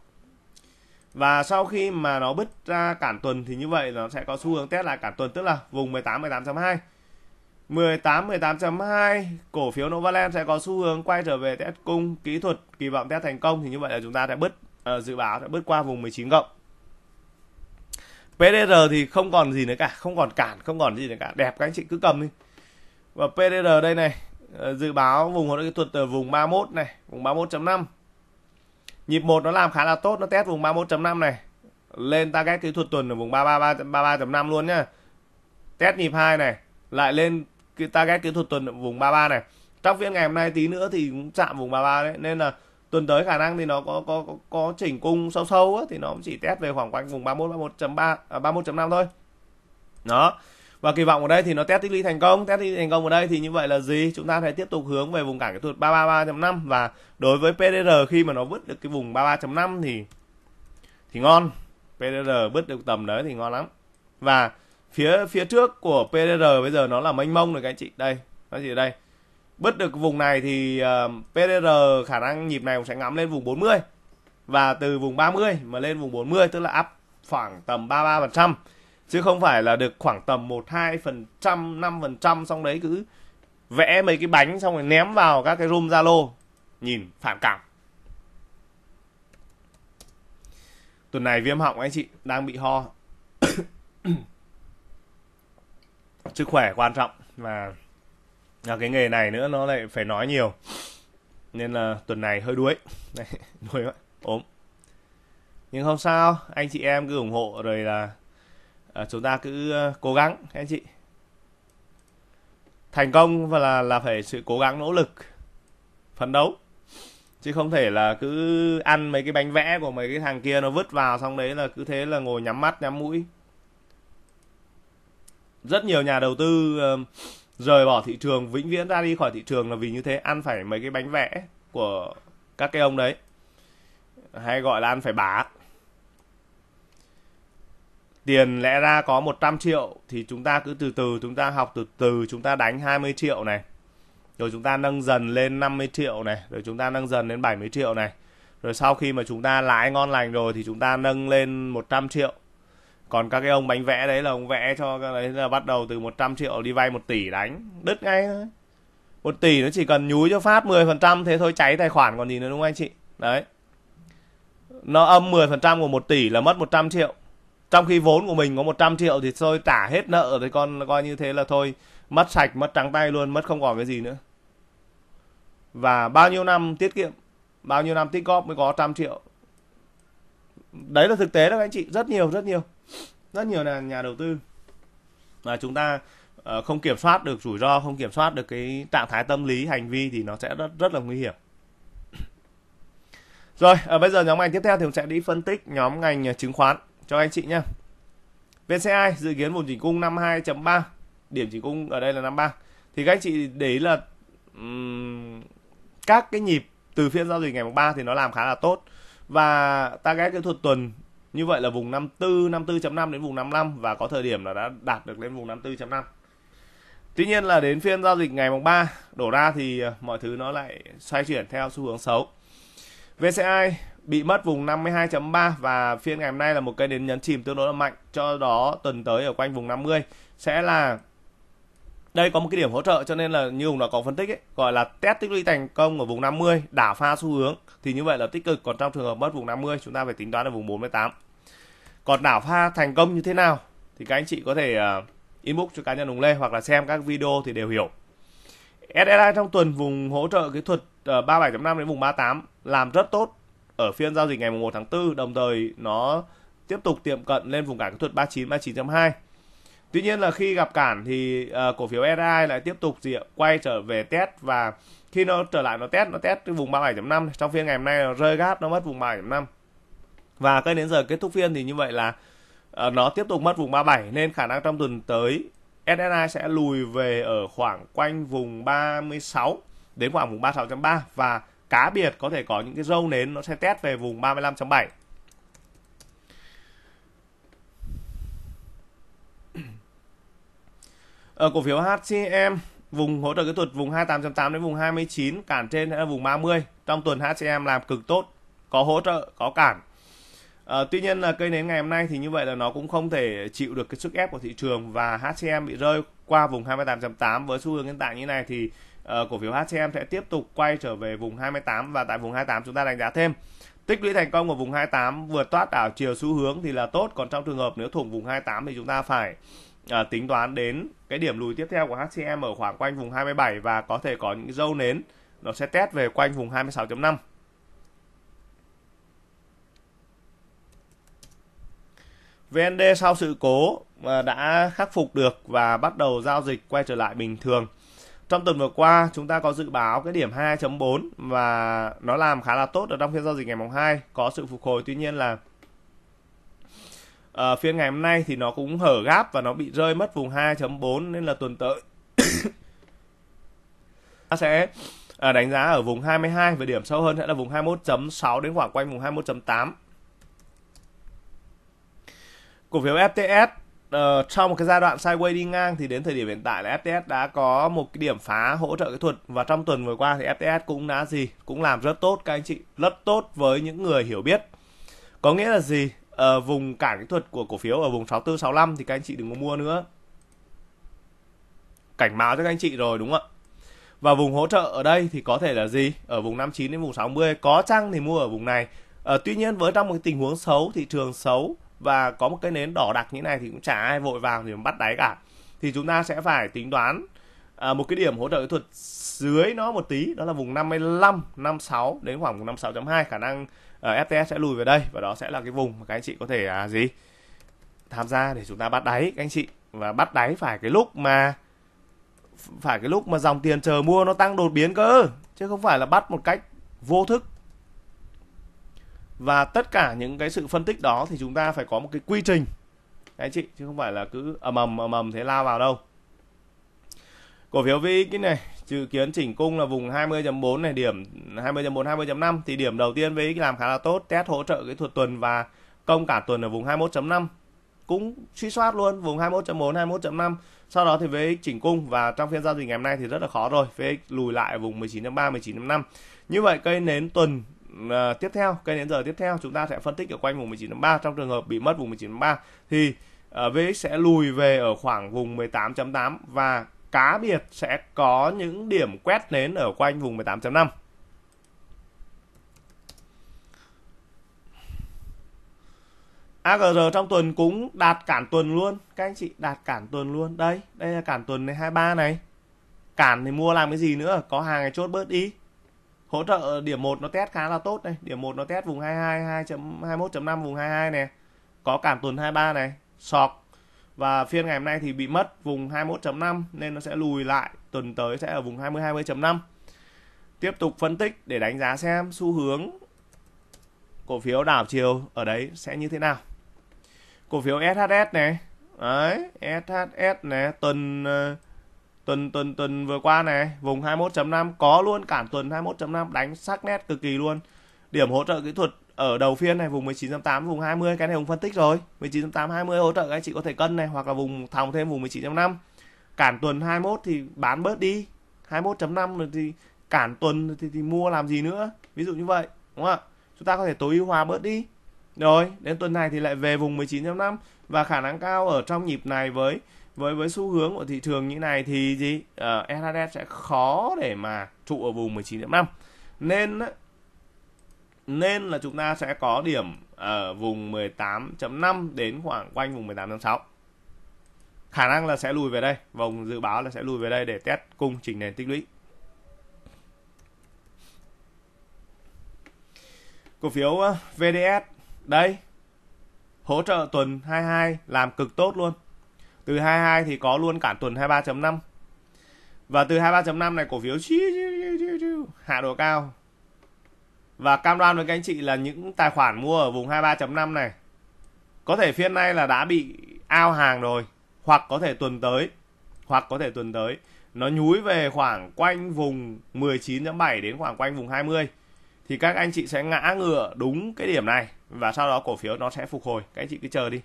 [SPEAKER 1] và sau khi mà nó bứt ra cản tuần thì như vậy nó sẽ có xu hướng test lại cản tuần tức là vùng 18 18.2 18 18.2 cổ phiếu Novaland sẽ có xu hướng quay trở về test cung kỹ thuật kỳ vọng test thành công thì như vậy là chúng ta sẽ bứt uh, dự báo sẽ bứt qua vùng 19 cộng PDR thì không còn gì nữa cả không còn cản không còn gì nữa cả đẹp các anh chị cứ cầm đi và PDR đây này ờ, dự báo vùng hỗ trợ kỹ thuật ở vùng 31 này vùng 31.5 nhịp 1 nó làm khá là tốt nó test vùng 31.5 này lên target kỹ thuật tuần ở vùng 33.5 luôn nhá test nhịp 2 này lại lên target kỹ thuật tuần ở vùng 33 này trong phiên ngày hôm nay tí nữa thì cũng chạm vùng 33 đấy nên là tuần tới khả năng thì nó có có có, có chỉnh cung sâu sâu á, thì nó chỉ test về khoảng quanh vùng 31 31.3 à, 31.5 thôi đó và kỳ vọng ở đây thì nó test tích lũy thành công test tích lũy thành công ở đây thì như vậy là gì chúng ta sẽ tiếp tục hướng về vùng cản kỹ thuật 333.5 và đối với PDR khi mà nó vứt được cái vùng 33.5 thì thì ngon PDR bứt được tầm đấy thì ngon lắm và phía phía trước của PDR bây giờ nó là mênh mông rồi các anh chị đây nó chỉ đây bứt được vùng này thì ờ, PDR khả năng nhịp này cũng sẽ ngắm lên vùng 40 và từ vùng 30 mà lên vùng 40 tức là áp khoảng tầm 33% chứ không phải là được khoảng tầm 1 2 5 xong đấy cứ vẽ mấy cái bánh xong rồi ném vào các cái room Zalo nhìn phản cảm tuần này viêm họng anh chị đang bị ho (coughs) sức khỏe quan trọng và là cái nghề này nữa nó lại phải nói nhiều nên là tuần này hơi đuối (laughs) Đấy, đuối quá ốm nhưng không sao anh chị em cứ ủng hộ rồi là à, chúng ta cứ ờ, cố gắng anh chị thành công và là là phải sự cố gắng nỗ lực phấn đấu chứ không thể là cứ ăn mấy cái bánh vẽ của mấy cái thằng kia nó vứt vào xong đấy là cứ thế là ngồi nhắm mắt nhắm mũi rất nhiều nhà đầu tư uh, rời bỏ thị trường vĩnh viễn ra đi khỏi thị trường là vì như thế ăn phải mấy cái bánh vẽ của các cái ông đấy hay gọi là ăn phải bá tiền lẽ ra có 100 triệu thì chúng ta cứ từ từ chúng ta học từ từ chúng ta đánh 20 triệu này rồi chúng ta nâng dần lên 50 triệu này rồi chúng ta nâng dần đến 70 triệu này rồi sau khi mà chúng ta lãi ngon lành rồi thì chúng ta nâng lên 100 triệu còn các cái ông bánh vẽ đấy là ông vẽ cho cái đấy là bắt đầu từ 100 triệu đi vay 1 tỷ đánh đứt ngay thôi một tỷ nó chỉ cần nhúi cho phát 10% thế thôi cháy tài khoản còn gì nữa đúng không anh chị đấy nó âm 10% của 1 tỷ là mất 100 triệu trong khi vốn của mình có 100 triệu thì thôi trả hết nợ thì con coi như thế là thôi mất sạch mất trắng tay luôn mất không còn cái gì nữa và bao nhiêu năm tiết kiệm bao nhiêu năm tích góp mới có trăm triệu đấy là thực tế đó các anh chị rất nhiều rất nhiều rất nhiều là nhà đầu tư mà chúng ta ờ, không kiểm soát được rủi ro không kiểm soát được cái trạng thái tâm lý hành vi thì nó sẽ rất rất là nguy hiểm rồi à, bây giờ nhóm ngành tiếp theo thì mình sẽ đi phân tích nhóm ngành ờ, chứng khoán cho anh chị nhé VCI dự kiến vùng chỉnh cung 52.3 điểm chỉnh cung ở đây là 53 thì các anh chị để ý là um, các cái nhịp từ phiên giao dịch ngày mùng 3 thì nó làm khá là tốt và target kỹ thuật tuần như vậy là vùng 54, 54.5 đến vùng 55 và có thời điểm là đã đạt được lên vùng 54.5. Tuy nhiên là đến phiên giao dịch ngày mùng 3 đổ ra thì ờ, mọi thứ nó lại xoay chuyển theo xu hướng xấu. VCI bị mất vùng 52.3 và phiên ngày hôm nay là một cây đến nhấn chìm tương đối là mạnh, cho đó tuần tới ở quanh vùng 50 sẽ là đây có một cái điểm hỗ trợ cho nên là như hùng đã có phân tích ấy, gọi là test tích lũy thành công ở vùng 50 đảo pha xu hướng thì như vậy là tích cực còn trong trường hợp mất vùng 50 chúng ta phải tính toán ở vùng 48 còn đảo pha thành công như thế nào thì các anh chị có thể uh, inbox cho cá nhân Hùng Lê hoặc là xem các video thì đều hiểu SSI trong tuần vùng hỗ trợ kỹ thuật uh, ờ, 37.5 đến vùng 38 làm rất tốt ở phiên giao dịch ngày 1 tháng 4 đồng thời nó tiếp tục tiệm cận lên vùng cản kỹ thuật 39 39.2 Tuy nhiên là khi gặp cản thì uh, cổ phiếu SI lại tiếp tục gì ạ? quay trở về test và khi nó trở lại nó test nó test cái vùng 37.5 trong phiên ngày hôm nay nó rơi gáp nó mất vùng 37.5 và cây đến giờ kết thúc phiên thì như vậy là uh, nó tiếp tục mất vùng 37 nên khả năng trong tuần tới SSI sẽ lùi về ở khoảng quanh vùng 36 đến khoảng vùng 36.3 và cá biệt có thể có những cái râu nến nó sẽ test về vùng 35.7. Ở ờ, cổ phiếu HCM vùng hỗ trợ kỹ thuật vùng 28.8 đến vùng 29 cản trên là vùng 30 trong tuần HCM làm cực tốt có hỗ trợ có cản À, tuy nhiên là cây nến ngày hôm nay thì như vậy là nó cũng không thể chịu được cái sức ép của thị trường và HCM bị rơi qua vùng 28.8 với xu hướng hiện tại như này thì uh, cổ phiếu HCM sẽ tiếp tục quay trở về vùng 28 và tại vùng 28 chúng ta đánh giá thêm tích lũy thành công của vùng 28 vừa toát đảo chiều xu hướng thì là tốt còn trong trường hợp nếu thủng vùng 28 thì chúng ta phải à, tính toán đến cái điểm lùi tiếp theo của HCM ở khoảng quanh vùng 27 và có thể có những dâu nến nó sẽ test về quanh vùng 26.5 VND sau sự cố ờ, đã khắc phục được và bắt đầu giao dịch quay trở lại bình thường. Trong tuần vừa qua, chúng ta có dự báo cái điểm 2.4 và nó làm khá là tốt ở trong phiên giao dịch ngày mùng 2, có sự phục hồi. Tuy nhiên là uh, phiên ngày hôm nay thì nó cũng hở gáp và nó bị rơi mất vùng 2.4 nên là tuần tới (coughs) sẽ ờ, đánh giá ở vùng 22 và điểm sâu hơn sẽ là vùng 21.6 đến khoảng quanh vùng 21.8 cổ phiếu FTS uh, ờ, trong một cái giai đoạn sideways đi ngang thì đến thời điểm hiện tại là FTS đã có một cái điểm phá hỗ trợ kỹ thuật và trong tuần vừa qua thì FTS cũng đã gì cũng làm rất tốt các anh chị rất tốt với những người hiểu biết có nghĩa là gì uh, vùng cản kỹ thuật của cổ phiếu ở vùng 64 65 thì các anh chị đừng có mua nữa cảnh báo cho các anh chị rồi đúng không ạ và vùng hỗ trợ ở đây thì có thể là gì ở vùng 59 đến vùng 60 có chăng thì mua ở vùng này à, tuy nhiên với trong một tình huống xấu thị trường xấu và có một cái nến đỏ đặc như này thì cũng chả ai vội vàng để bắt đáy cả thì chúng ta sẽ phải tính toán à, một cái điểm hỗ trợ kỹ thuật dưới nó một tí đó là vùng 55 56 đến khoảng vùng 56.2 khả năng à, FTS sẽ lùi về đây và đó sẽ là cái vùng mà các anh chị có thể à, gì tham gia để chúng ta bắt đáy các anh chị và bắt đáy phải cái lúc mà phải cái lúc mà dòng tiền chờ mua nó tăng đột biến cơ chứ không phải là bắt một cách vô thức và tất cả những cái sự phân tích đó thì chúng ta phải có một cái quy trình anh chị chứ không phải là cứ ầm ầm ầm ầm thế lao vào đâu cổ phiếu VX này dự kiến chỉnh cung là vùng 20.4 này điểm 20.4 20.5 thì điểm đầu tiên VX làm khá là tốt test hỗ trợ cái thuật tuần và công cả tuần ở vùng 21.5 cũng suy soát luôn vùng 21.4 21.5 sau đó thì VX chỉnh cung và trong phiên giao dịch ngày hôm nay thì rất là khó rồi VX lùi lại vùng 19.3 19.5 như vậy cây nến tuần à, tiếp theo cây nến giờ tiếp theo chúng ta sẽ phân tích ở quanh vùng 19.3 trong trường hợp bị mất vùng 19.3 thì à, ờ, VX sẽ lùi về ở khoảng vùng 18.8 và cá biệt sẽ có những điểm quét nến ở quanh vùng 18.5 AGR trong tuần cũng đạt cản tuần luôn Các anh chị đạt cản tuần luôn Đây, đây là cản tuần này 23 này Cản thì mua làm cái gì nữa Có hàng này chốt bớt đi hỗ trợ điểm 1 nó test khá là tốt đây điểm 1 nó test vùng 22 2.21.5 vùng 22 này có cản tuần 23 này sọc và phiên ngày hôm nay thì bị mất vùng 21.5 nên nó sẽ lùi lại tuần tới sẽ ở vùng 20 20.5 tiếp tục phân tích để đánh giá xem xu hướng cổ phiếu đảo chiều ở đấy sẽ như thế nào cổ phiếu SHS này đấy SHS này tuần uh, tuần tuần tuần vừa qua này vùng 21.5 có luôn cản tuần 21.5 đánh sắc nét cực kỳ luôn điểm hỗ trợ kỹ thuật ở đầu phiên này vùng 19.8 vùng 20 cái này hùng phân tích rồi 19.8 20 hỗ trợ các chị có thể cân này hoặc là vùng thòng thêm vùng 19.5 cản tuần 21 thì bán bớt đi 21.5 rồi thì cản tuần thì, thì mua làm gì nữa ví dụ như vậy đúng không ạ chúng ta có thể tối ưu hóa bớt đi rồi đến tuần này thì lại về vùng 19.5 và khả năng cao ở trong nhịp này với với với xu hướng của thị trường như này thì gì uh, ờ, SHS sẽ khó để mà trụ ở vùng 19.5 nên nên là chúng ta sẽ có điểm ở vùng 18.5 đến khoảng quanh vùng 18.6 khả năng là sẽ lùi về đây vùng dự báo là sẽ lùi về đây để test cung chỉnh nền tích lũy cổ phiếu ờ, VDS đây hỗ trợ tuần 22 làm cực tốt luôn từ 22 thì có luôn cả tuần 23.5. Và từ 23.5 này cổ phiếu hạ độ cao. Và cam đoan với các anh chị là những tài khoản mua ở vùng 23.5 này có thể phiên nay là đã bị ao hàng rồi hoặc có thể tuần tới hoặc có thể tuần tới nó nhúi về khoảng quanh vùng 19.7 đến khoảng quanh vùng 20 thì các anh chị sẽ ngã ngựa đúng cái điểm này và sau đó cổ phiếu nó sẽ phục hồi các anh chị cứ chờ đi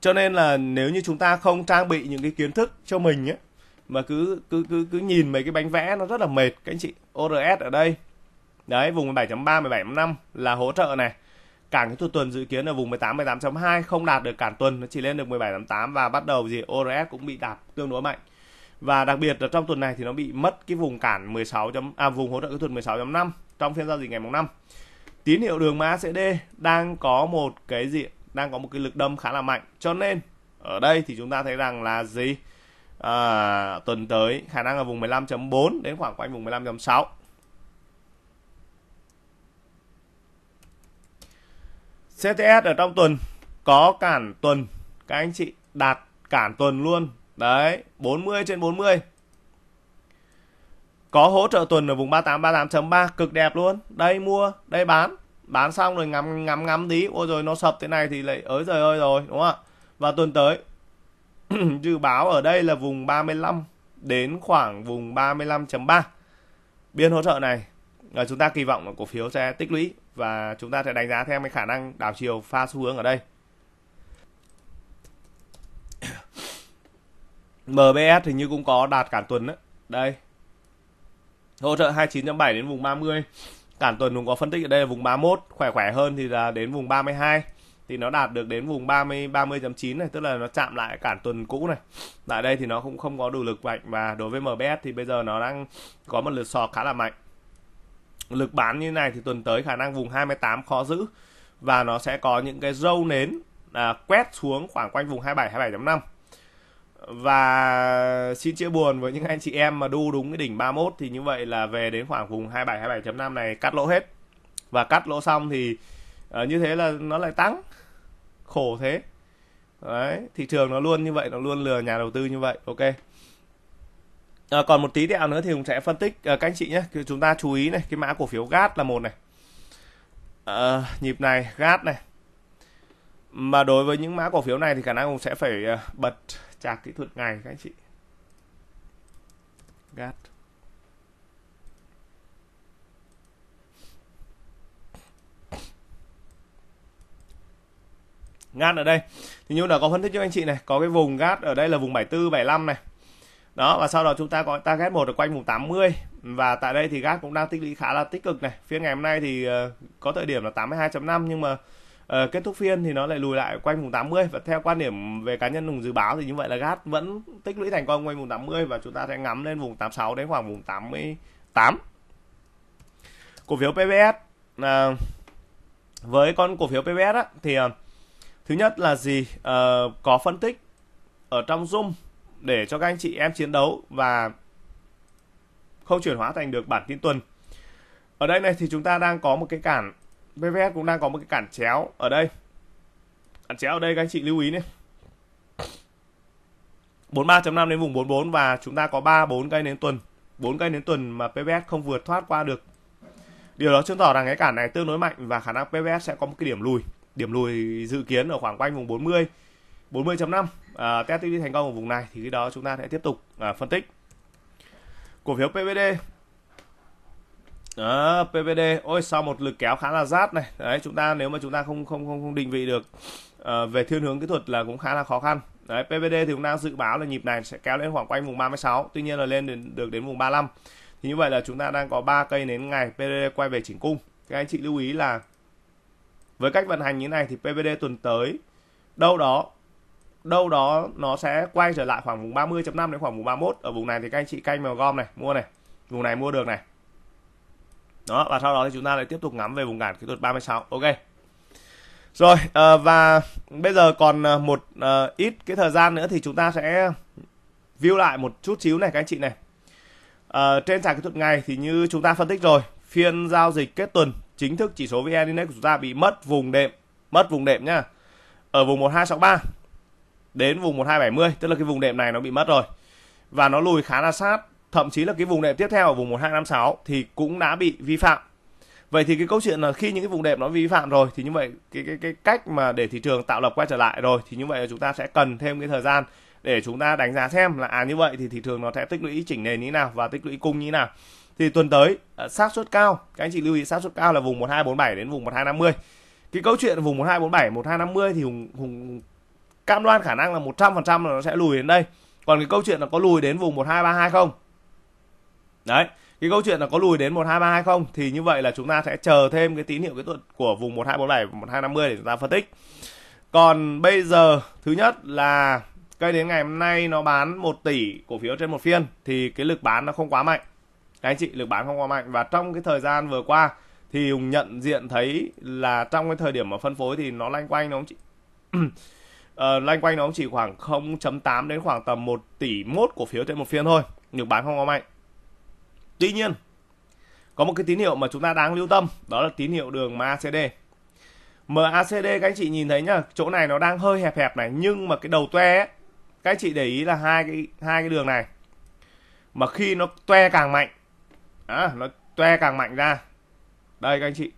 [SPEAKER 1] cho nên là nếu như chúng ta không trang bị những cái kiến thức cho mình nhé mà cứ cứ cứ cứ nhìn mấy cái bánh vẽ nó rất là mệt các anh chị ORS ở đây đấy vùng 17.3 17.5 là hỗ trợ này cản cái tuần dự kiến ở vùng 18 18.2 không đạt được cản tuần nó chỉ lên được 17.8 và bắt đầu gì ORS cũng bị đạp tương đối mạnh và đặc biệt là trong tuần này thì nó bị mất cái vùng cản 16. à vùng hỗ trợ kỹ thuật 16.5 trong phiên giao dịch ngày mùng 5. Tín hiệu đường mã ACD đang có một cái gì đang có một cái lực đâm khá là mạnh cho nên ở đây thì chúng ta thấy rằng là gì à, tuần tới khả năng ở vùng 15.4 đến khoảng quanh vùng 15.6 CTS ở trong tuần có cản tuần các anh chị đạt cản tuần luôn đấy 40 trên 40 có hỗ trợ tuần ở vùng 38 38.3 cực đẹp luôn đây mua đây bán bán xong rồi ngắm ngắm ngắm tí ôi rồi nó sập thế này thì lại ới trời ơi rồi đúng không ạ và tuần tới (clears throat) dự báo ở đây là vùng 35 đến khoảng vùng 35.3 biên hỗ trợ này là chúng ta kỳ vọng là cổ phiếu sẽ tích lũy và chúng ta sẽ đánh giá theo cái khả năng đảo chiều pha xu hướng ở đây (clears throat) MBS thì như cũng có đạt cả tuần đấy đây hỗ trợ 29.7 đến vùng 30 Cản tuần cũng có phân tích ở đây là vùng 31 khỏe khỏe hơn thì là đến vùng 32 thì nó đạt được đến vùng 30 30.9 này tức là nó chạm lại cản tuần cũ này tại đây thì nó cũng không có đủ lực mạnh và đối với MBS thì bây giờ nó đang có một lực sò khá là mạnh lực bán như này thì tuần tới khả năng vùng 28 khó giữ và nó sẽ có những cái râu nến à, quét xuống khoảng quanh vùng 27 27.5 và xin chia buồn với những anh chị em mà đu đúng cái đỉnh 31 thì như vậy là về đến khoảng vùng 27 27.5 này cắt lỗ hết và cắt lỗ xong thì uh, như thế là nó lại tăng khổ thế đấy thị trường nó luôn như vậy nó luôn lừa nhà đầu tư như vậy ok à, còn một tí tẹo nữa thì cũng sẽ phân tích à, các anh chị nhé chúng ta chú ý này cái mã cổ phiếu gas là một này à, nhịp này gas này mà đối với những mã cổ phiếu này thì khả năng cũng sẽ phải ờ, bật chạc kỹ thuật ngày các anh chị gas gas ở đây thì như là có phân tích cho anh chị này có cái vùng gas ở đây là vùng 74 75 này đó và sau đó chúng ta có target một ở quanh vùng 80 và tại đây thì gas cũng đang tích lũy khá là tích cực này phía ngày hôm nay thì ờ, có thời điểm là 82.5 nhưng mà Ờ, kết thúc phiên thì nó lại lùi lại quanh vùng 80 và theo quan điểm về cá nhân Hùng dự báo thì như vậy là GAT vẫn tích lũy thành công quanh vùng 80 và chúng ta sẽ ngắm lên vùng 86 đến khoảng vùng 88 cổ phiếu PBS à, với con cổ phiếu PBS á, thì à, thứ nhất là gì à, có phân tích ở trong Zoom để cho các anh chị em chiến đấu và không chuyển hóa thành được bản tin tuần ở đây này thì chúng ta đang có một cái cản PvS cũng đang có một cái cản chéo ở đây cản chéo ở đây các anh chị lưu ý này 43.5 đến vùng 44 và chúng ta có 3 4 cây đến tuần 4 cây đến tuần mà PVS không vượt thoát qua được điều đó chứng tỏ rằng cái cản này tương đối mạnh và khả năng PVS sẽ có một cái điểm lùi điểm lùi dự kiến ở khoảng quanh vùng 40 40.5 à, test đi thành công ở vùng này thì cái đó chúng ta sẽ tiếp tục à, phân tích cổ phiếu PVD đó, ờ, PVD. Ôi sau một lực kéo khá là rát này. Đấy, chúng ta nếu mà chúng ta không không không không định vị được uh, về thiên hướng kỹ thuật là cũng khá là khó khăn. Đấy, PVD thì cũng đang dự báo là nhịp này sẽ kéo lên khoảng quanh vùng 36, tuy nhiên là lên đến, được đến vùng 35. Thì như vậy là chúng ta đang có 3 cây nến ngày PVD quay về chỉnh cung. Các anh chị lưu ý là với cách vận hành như thế này thì PVD tuần tới đâu đó đâu đó nó sẽ quay trở lại khoảng vùng 30.5 đến khoảng vùng 31 ở vùng này thì các anh chị canh vào gom này mua này vùng này mua được này đó và sau đó thì chúng ta lại tiếp tục ngắm về vùng cản kỹ thuật 36 ok rồi ờ, và bây giờ còn ờ, một ờ, ít cái thời gian nữa thì chúng ta sẽ view lại một chút xíu này các anh chị này trên sàn kỹ thuật ngày thì như chúng ta phân tích rồi phiên giao dịch kết tuần chính thức chỉ số VN Index của chúng ta bị mất vùng đệm mất vùng đệm nhá ở vùng 1263 đến vùng 1270 tức là cái vùng đệm này nó bị mất rồi và nó lùi khá là sát thậm chí là cái vùng đệm tiếp theo ở vùng 1256 thì cũng đã bị vi phạm vậy thì cái câu chuyện là khi những cái vùng đệm nó vi phạm rồi thì như vậy cái cái cái cách mà để thị trường tạo lập quay trở lại rồi thì như vậy là chúng ta sẽ cần thêm cái thời gian để chúng ta đánh giá xem là à như vậy thì thị trường nó sẽ tích lũy chỉnh nền như thế nào và tích lũy cung như thế nào thì tuần tới ờ, xác suất cao các anh chị lưu ý xác suất cao là vùng 1247 đến vùng 1250 cái câu chuyện vùng 1247 1250 thì hùng, hùng cam đoan khả năng là 100% là nó sẽ lùi đến đây còn cái câu chuyện là có lùi đến vùng 1232 không đấy cái câu chuyện là có lùi đến 123 hay không thì như vậy là chúng ta sẽ chờ thêm cái tín hiệu kỹ thuật của vùng 1247 1250 để chúng ta phân tích. Còn bây giờ thứ nhất là cây đến ngày hôm nay nó bán 1 tỷ cổ phiếu trên một phiên thì cái lực bán nó không quá mạnh. Các anh chị lực bán không quá mạnh và trong cái thời gian vừa qua thì Hùng nhận diện thấy là trong cái thời điểm mà phân phối thì nó lanh quanh nó cũng chỉ lanh (clears throat) ờ, quanh nó chỉ khoảng 0.8 đến khoảng tầm 1 tỷ mốt cổ phiếu trên một phiên thôi, lực bán không quá mạnh. Tuy nhiên, có một cái tín hiệu mà chúng ta đáng lưu tâm, đó là tín hiệu đường MACD. MACD các anh chị nhìn thấy nhá, chỗ này nó đang hơi hẹp hẹp này nhưng mà cái đầu toe ấy, các anh chị để ý là hai cái hai cái đường này mà khi nó toe càng mạnh à, nó toe càng mạnh ra đây các anh chị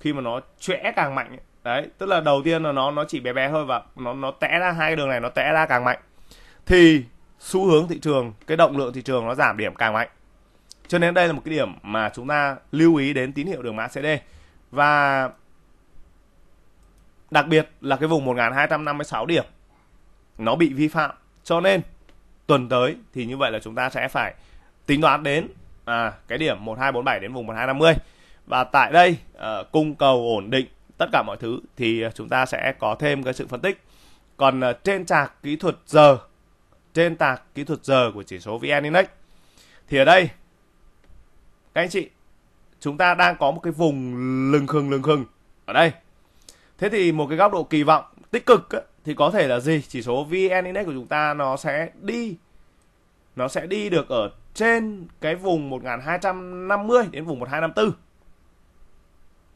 [SPEAKER 1] khi mà nó chẽ càng mạnh ấy, đấy tức là đầu tiên là nó nó chỉ bé bé thôi và nó nó tẽ ra hai cái đường này nó tẽ ra càng mạnh thì xu hướng thị trường cái động lượng thị trường nó giảm điểm càng mạnh cho nên đây là một cái điểm mà chúng ta lưu ý đến tín hiệu đường mã CD. Và đặc biệt là cái vùng 1256 điểm nó bị vi phạm. Cho nên tuần tới thì như vậy là chúng ta sẽ phải tính toán đến à, cái điểm 1247 đến vùng 1250. Và tại đây à, cung cầu ổn định tất cả mọi thứ thì chúng ta sẽ có thêm cái sự phân tích. Còn à, trên trạc kỹ thuật giờ trên tạc kỹ thuật giờ của chỉ số VN Index thì ở đây các anh chị, chúng ta đang có một cái vùng lừng khừng lừng khừng ở đây. Thế thì một cái góc độ kỳ vọng tích cực ấy, thì có thể là gì? Chỉ số VN Index của chúng ta nó sẽ đi nó sẽ đi được ở trên cái vùng 1250 đến vùng 1254.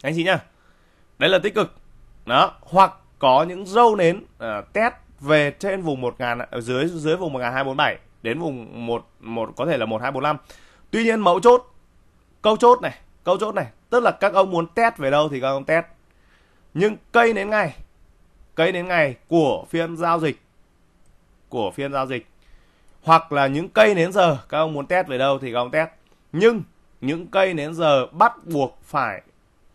[SPEAKER 1] Anh chị nhá. Đấy là tích cực. Đó, hoặc có những dâu nến uh, test về trên vùng 1000 ở à, dưới dưới vùng 1247 đến vùng 1 1 có thể là 1245. Tuy nhiên mẫu chốt câu chốt này câu chốt này tức là các ông muốn test về đâu thì các ông test nhưng cây đến ngày cây đến ngày của phiên giao dịch của phiên giao dịch hoặc là những cây đến giờ các ông muốn test về đâu thì các ông test nhưng những cây đến giờ bắt buộc phải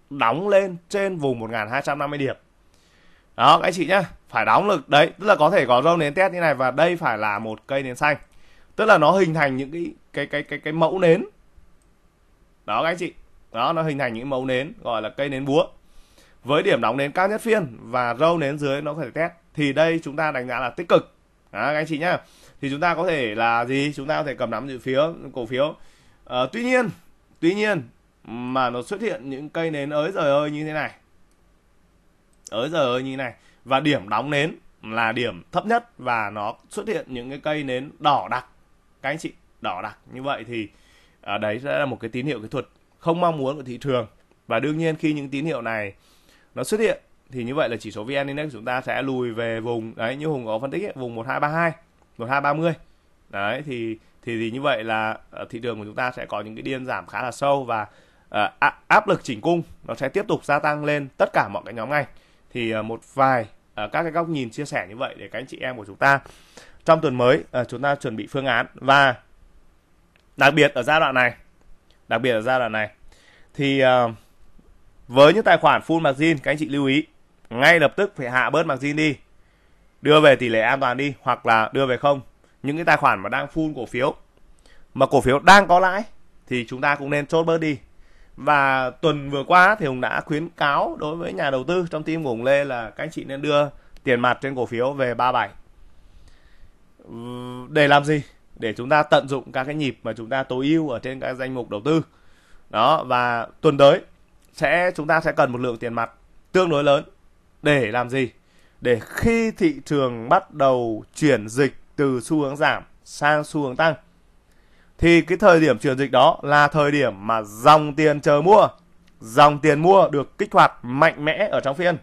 [SPEAKER 1] đóng lên trên vùng 1250 điểm đó các anh chị nhá phải đóng lực đấy tức là có thể có râu nến test như này và đây phải là một cây nến xanh tức là nó hình thành những cái cái cái cái cái mẫu nến đó các anh chị đó nó hình thành những mẫu nến gọi là cây nến búa với điểm đóng nến cao nhất phiên và râu nến dưới nó có thể test thì đây chúng ta đánh giá là tích cực đó, các anh chị nhá thì chúng ta có thể là gì chúng ta có thể cầm nắm dự phiếu cổ phiếu à, tuy nhiên tuy nhiên mà nó xuất hiện những cây nến ới giời ơi như thế này ới giời ơi như thế này và điểm đóng nến là điểm thấp nhất và nó xuất hiện những cái cây nến đỏ đặc các anh chị đỏ đặc như vậy thì à, đấy sẽ là một cái tín hiệu kỹ thuật không mong muốn của thị trường và đương nhiên khi những tín hiệu này nó xuất hiện thì như vậy là chỉ số VN Index chúng ta sẽ lùi về vùng đấy như Hùng có phân tích ấy, vùng ba mươi Đấy thì thì thì như vậy là ờ, thị trường của chúng ta sẽ có những cái điên giảm khá là sâu và uh, áp lực chỉnh cung nó sẽ tiếp tục gia tăng lên tất cả mọi cái nhóm ngành. Thì uh, một vài uh, các cái góc nhìn chia sẻ như vậy để các anh chị em của chúng ta trong tuần mới uh, chúng ta chuẩn bị phương án và đặc biệt ở giai đoạn này đặc biệt ở giai đoạn này thì uh, với những tài khoản full margin các anh chị lưu ý ngay lập tức phải hạ bớt margin đi đưa về tỷ lệ an toàn đi hoặc là đưa về không những cái tài khoản mà đang full cổ phiếu mà cổ phiếu đang có lãi thì chúng ta cũng nên chốt bớt đi và tuần vừa qua thì hùng đã khuyến cáo đối với nhà đầu tư trong team của hùng lê là các anh chị nên đưa tiền mặt trên cổ phiếu về 37 để làm gì để chúng ta tận dụng các cái nhịp mà chúng ta tối ưu ở trên các danh mục đầu tư đó và tuần tới sẽ chúng ta sẽ cần một lượng tiền mặt tương đối lớn để làm gì để khi thị trường bắt đầu chuyển dịch từ xu hướng giảm sang xu hướng tăng thì cái thời điểm chuyển dịch đó là thời điểm mà dòng tiền chờ mua dòng tiền mua được kích hoạt mạnh mẽ ở trong phiên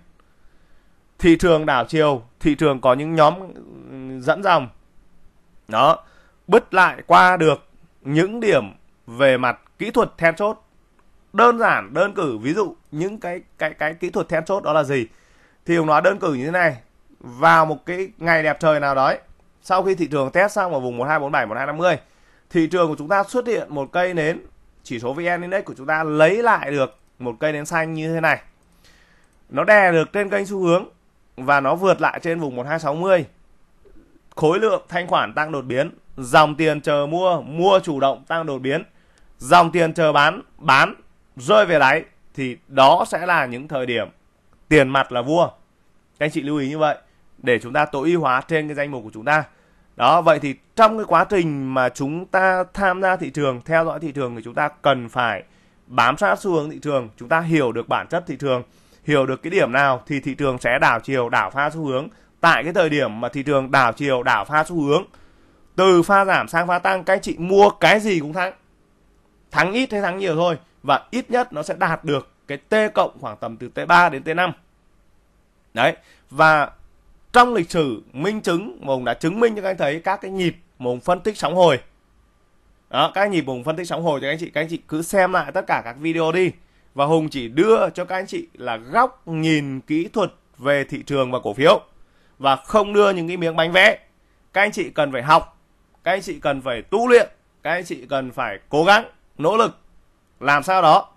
[SPEAKER 1] thị trường đảo chiều thị trường có những nhóm dẫn dòng đó bứt lại qua được những điểm về mặt kỹ thuật then chốt đơn giản đơn cử ví dụ những cái cái cái kỹ thuật then chốt đó là gì thì ông nói đơn cử như thế này vào một cái ngày đẹp trời nào đó sau khi thị trường test xong ở vùng 1247 1250 thị trường của chúng ta xuất hiện một cây nến chỉ số VN Index của chúng ta lấy lại được một cây nến xanh như thế này nó đè được trên kênh xu hướng và nó vượt lại trên vùng 1260 khối lượng thanh khoản tăng đột biến dòng tiền chờ mua mua chủ động tăng đột biến dòng tiền chờ bán bán rơi về đáy thì đó sẽ là những thời điểm tiền mặt là vua các anh chị lưu ý như vậy để chúng ta tối ưu hóa trên cái danh mục của chúng ta đó vậy thì trong cái quá trình mà chúng ta tham gia thị trường theo dõi thị trường thì chúng ta cần phải bám sát xu hướng thị trường chúng ta hiểu được bản chất thị trường hiểu được cái điểm nào thì thị trường sẽ đảo chiều đảo pha xu hướng tại cái thời điểm mà thị trường đảo chiều đảo pha xu hướng từ pha giảm sang pha tăng các anh chị mua cái gì cũng thắng thắng ít hay thắng nhiều thôi và ít nhất nó sẽ đạt được cái t cộng khoảng tầm từ t3 đến t5 đấy và trong lịch sử minh chứng mùng đã chứng minh cho các anh thấy các cái nhịp mùng phân tích sóng hồi đó, các nhịp mùng phân tích sóng hồi cho các anh chị các anh chị cứ xem lại tất cả các video đi và hùng chỉ đưa cho các anh chị là góc nhìn kỹ thuật về thị trường và cổ phiếu và không đưa những cái miếng bánh vẽ các anh chị cần phải học các anh chị cần phải tu luyện các anh chị cần phải cố gắng nỗ lực làm sao đó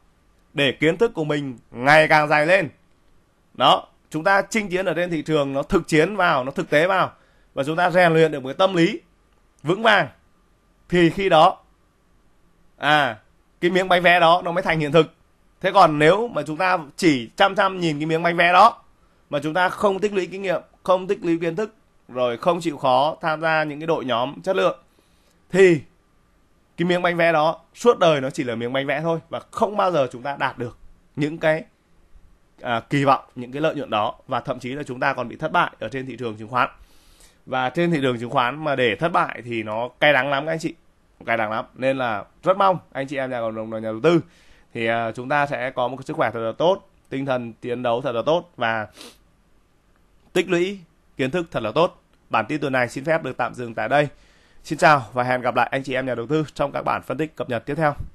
[SPEAKER 1] để kiến thức của mình ngày càng dài lên đó chúng ta chinh chiến ở trên thị trường nó thực chiến vào nó thực tế vào và chúng ta rèn luyện được một cái tâm lý vững vàng thì khi đó à cái miếng bánh vé đó nó mới thành hiện thực thế còn nếu mà chúng ta chỉ chăm chăm nhìn cái miếng bánh vé đó mà chúng ta không tích lũy kinh nghiệm không tích lũy kiến thức rồi không chịu khó tham gia những cái đội nhóm chất lượng thì cái miếng bánh vẽ đó suốt đời nó chỉ là miếng bánh vẽ thôi và không bao giờ chúng ta đạt được những cái à, kỳ vọng những cái lợi nhuận đó và thậm chí là chúng ta còn bị thất bại ở trên thị trường chứng khoán và trên thị trường chứng khoán mà để thất bại thì nó cay đắng lắm các anh chị cay đắng lắm nên là rất mong anh chị em nhà cộng đồng nhà đầu tư thì à, chúng ta sẽ có một sức khỏe thật là tốt tinh thần tiến đấu thật là tốt và tích lũy kiến thức thật là tốt. Bản tin tuần này xin phép được tạm dừng tại đây. Xin chào và hẹn gặp lại anh chị em nhà đầu tư trong các bản phân tích cập nhật tiếp theo.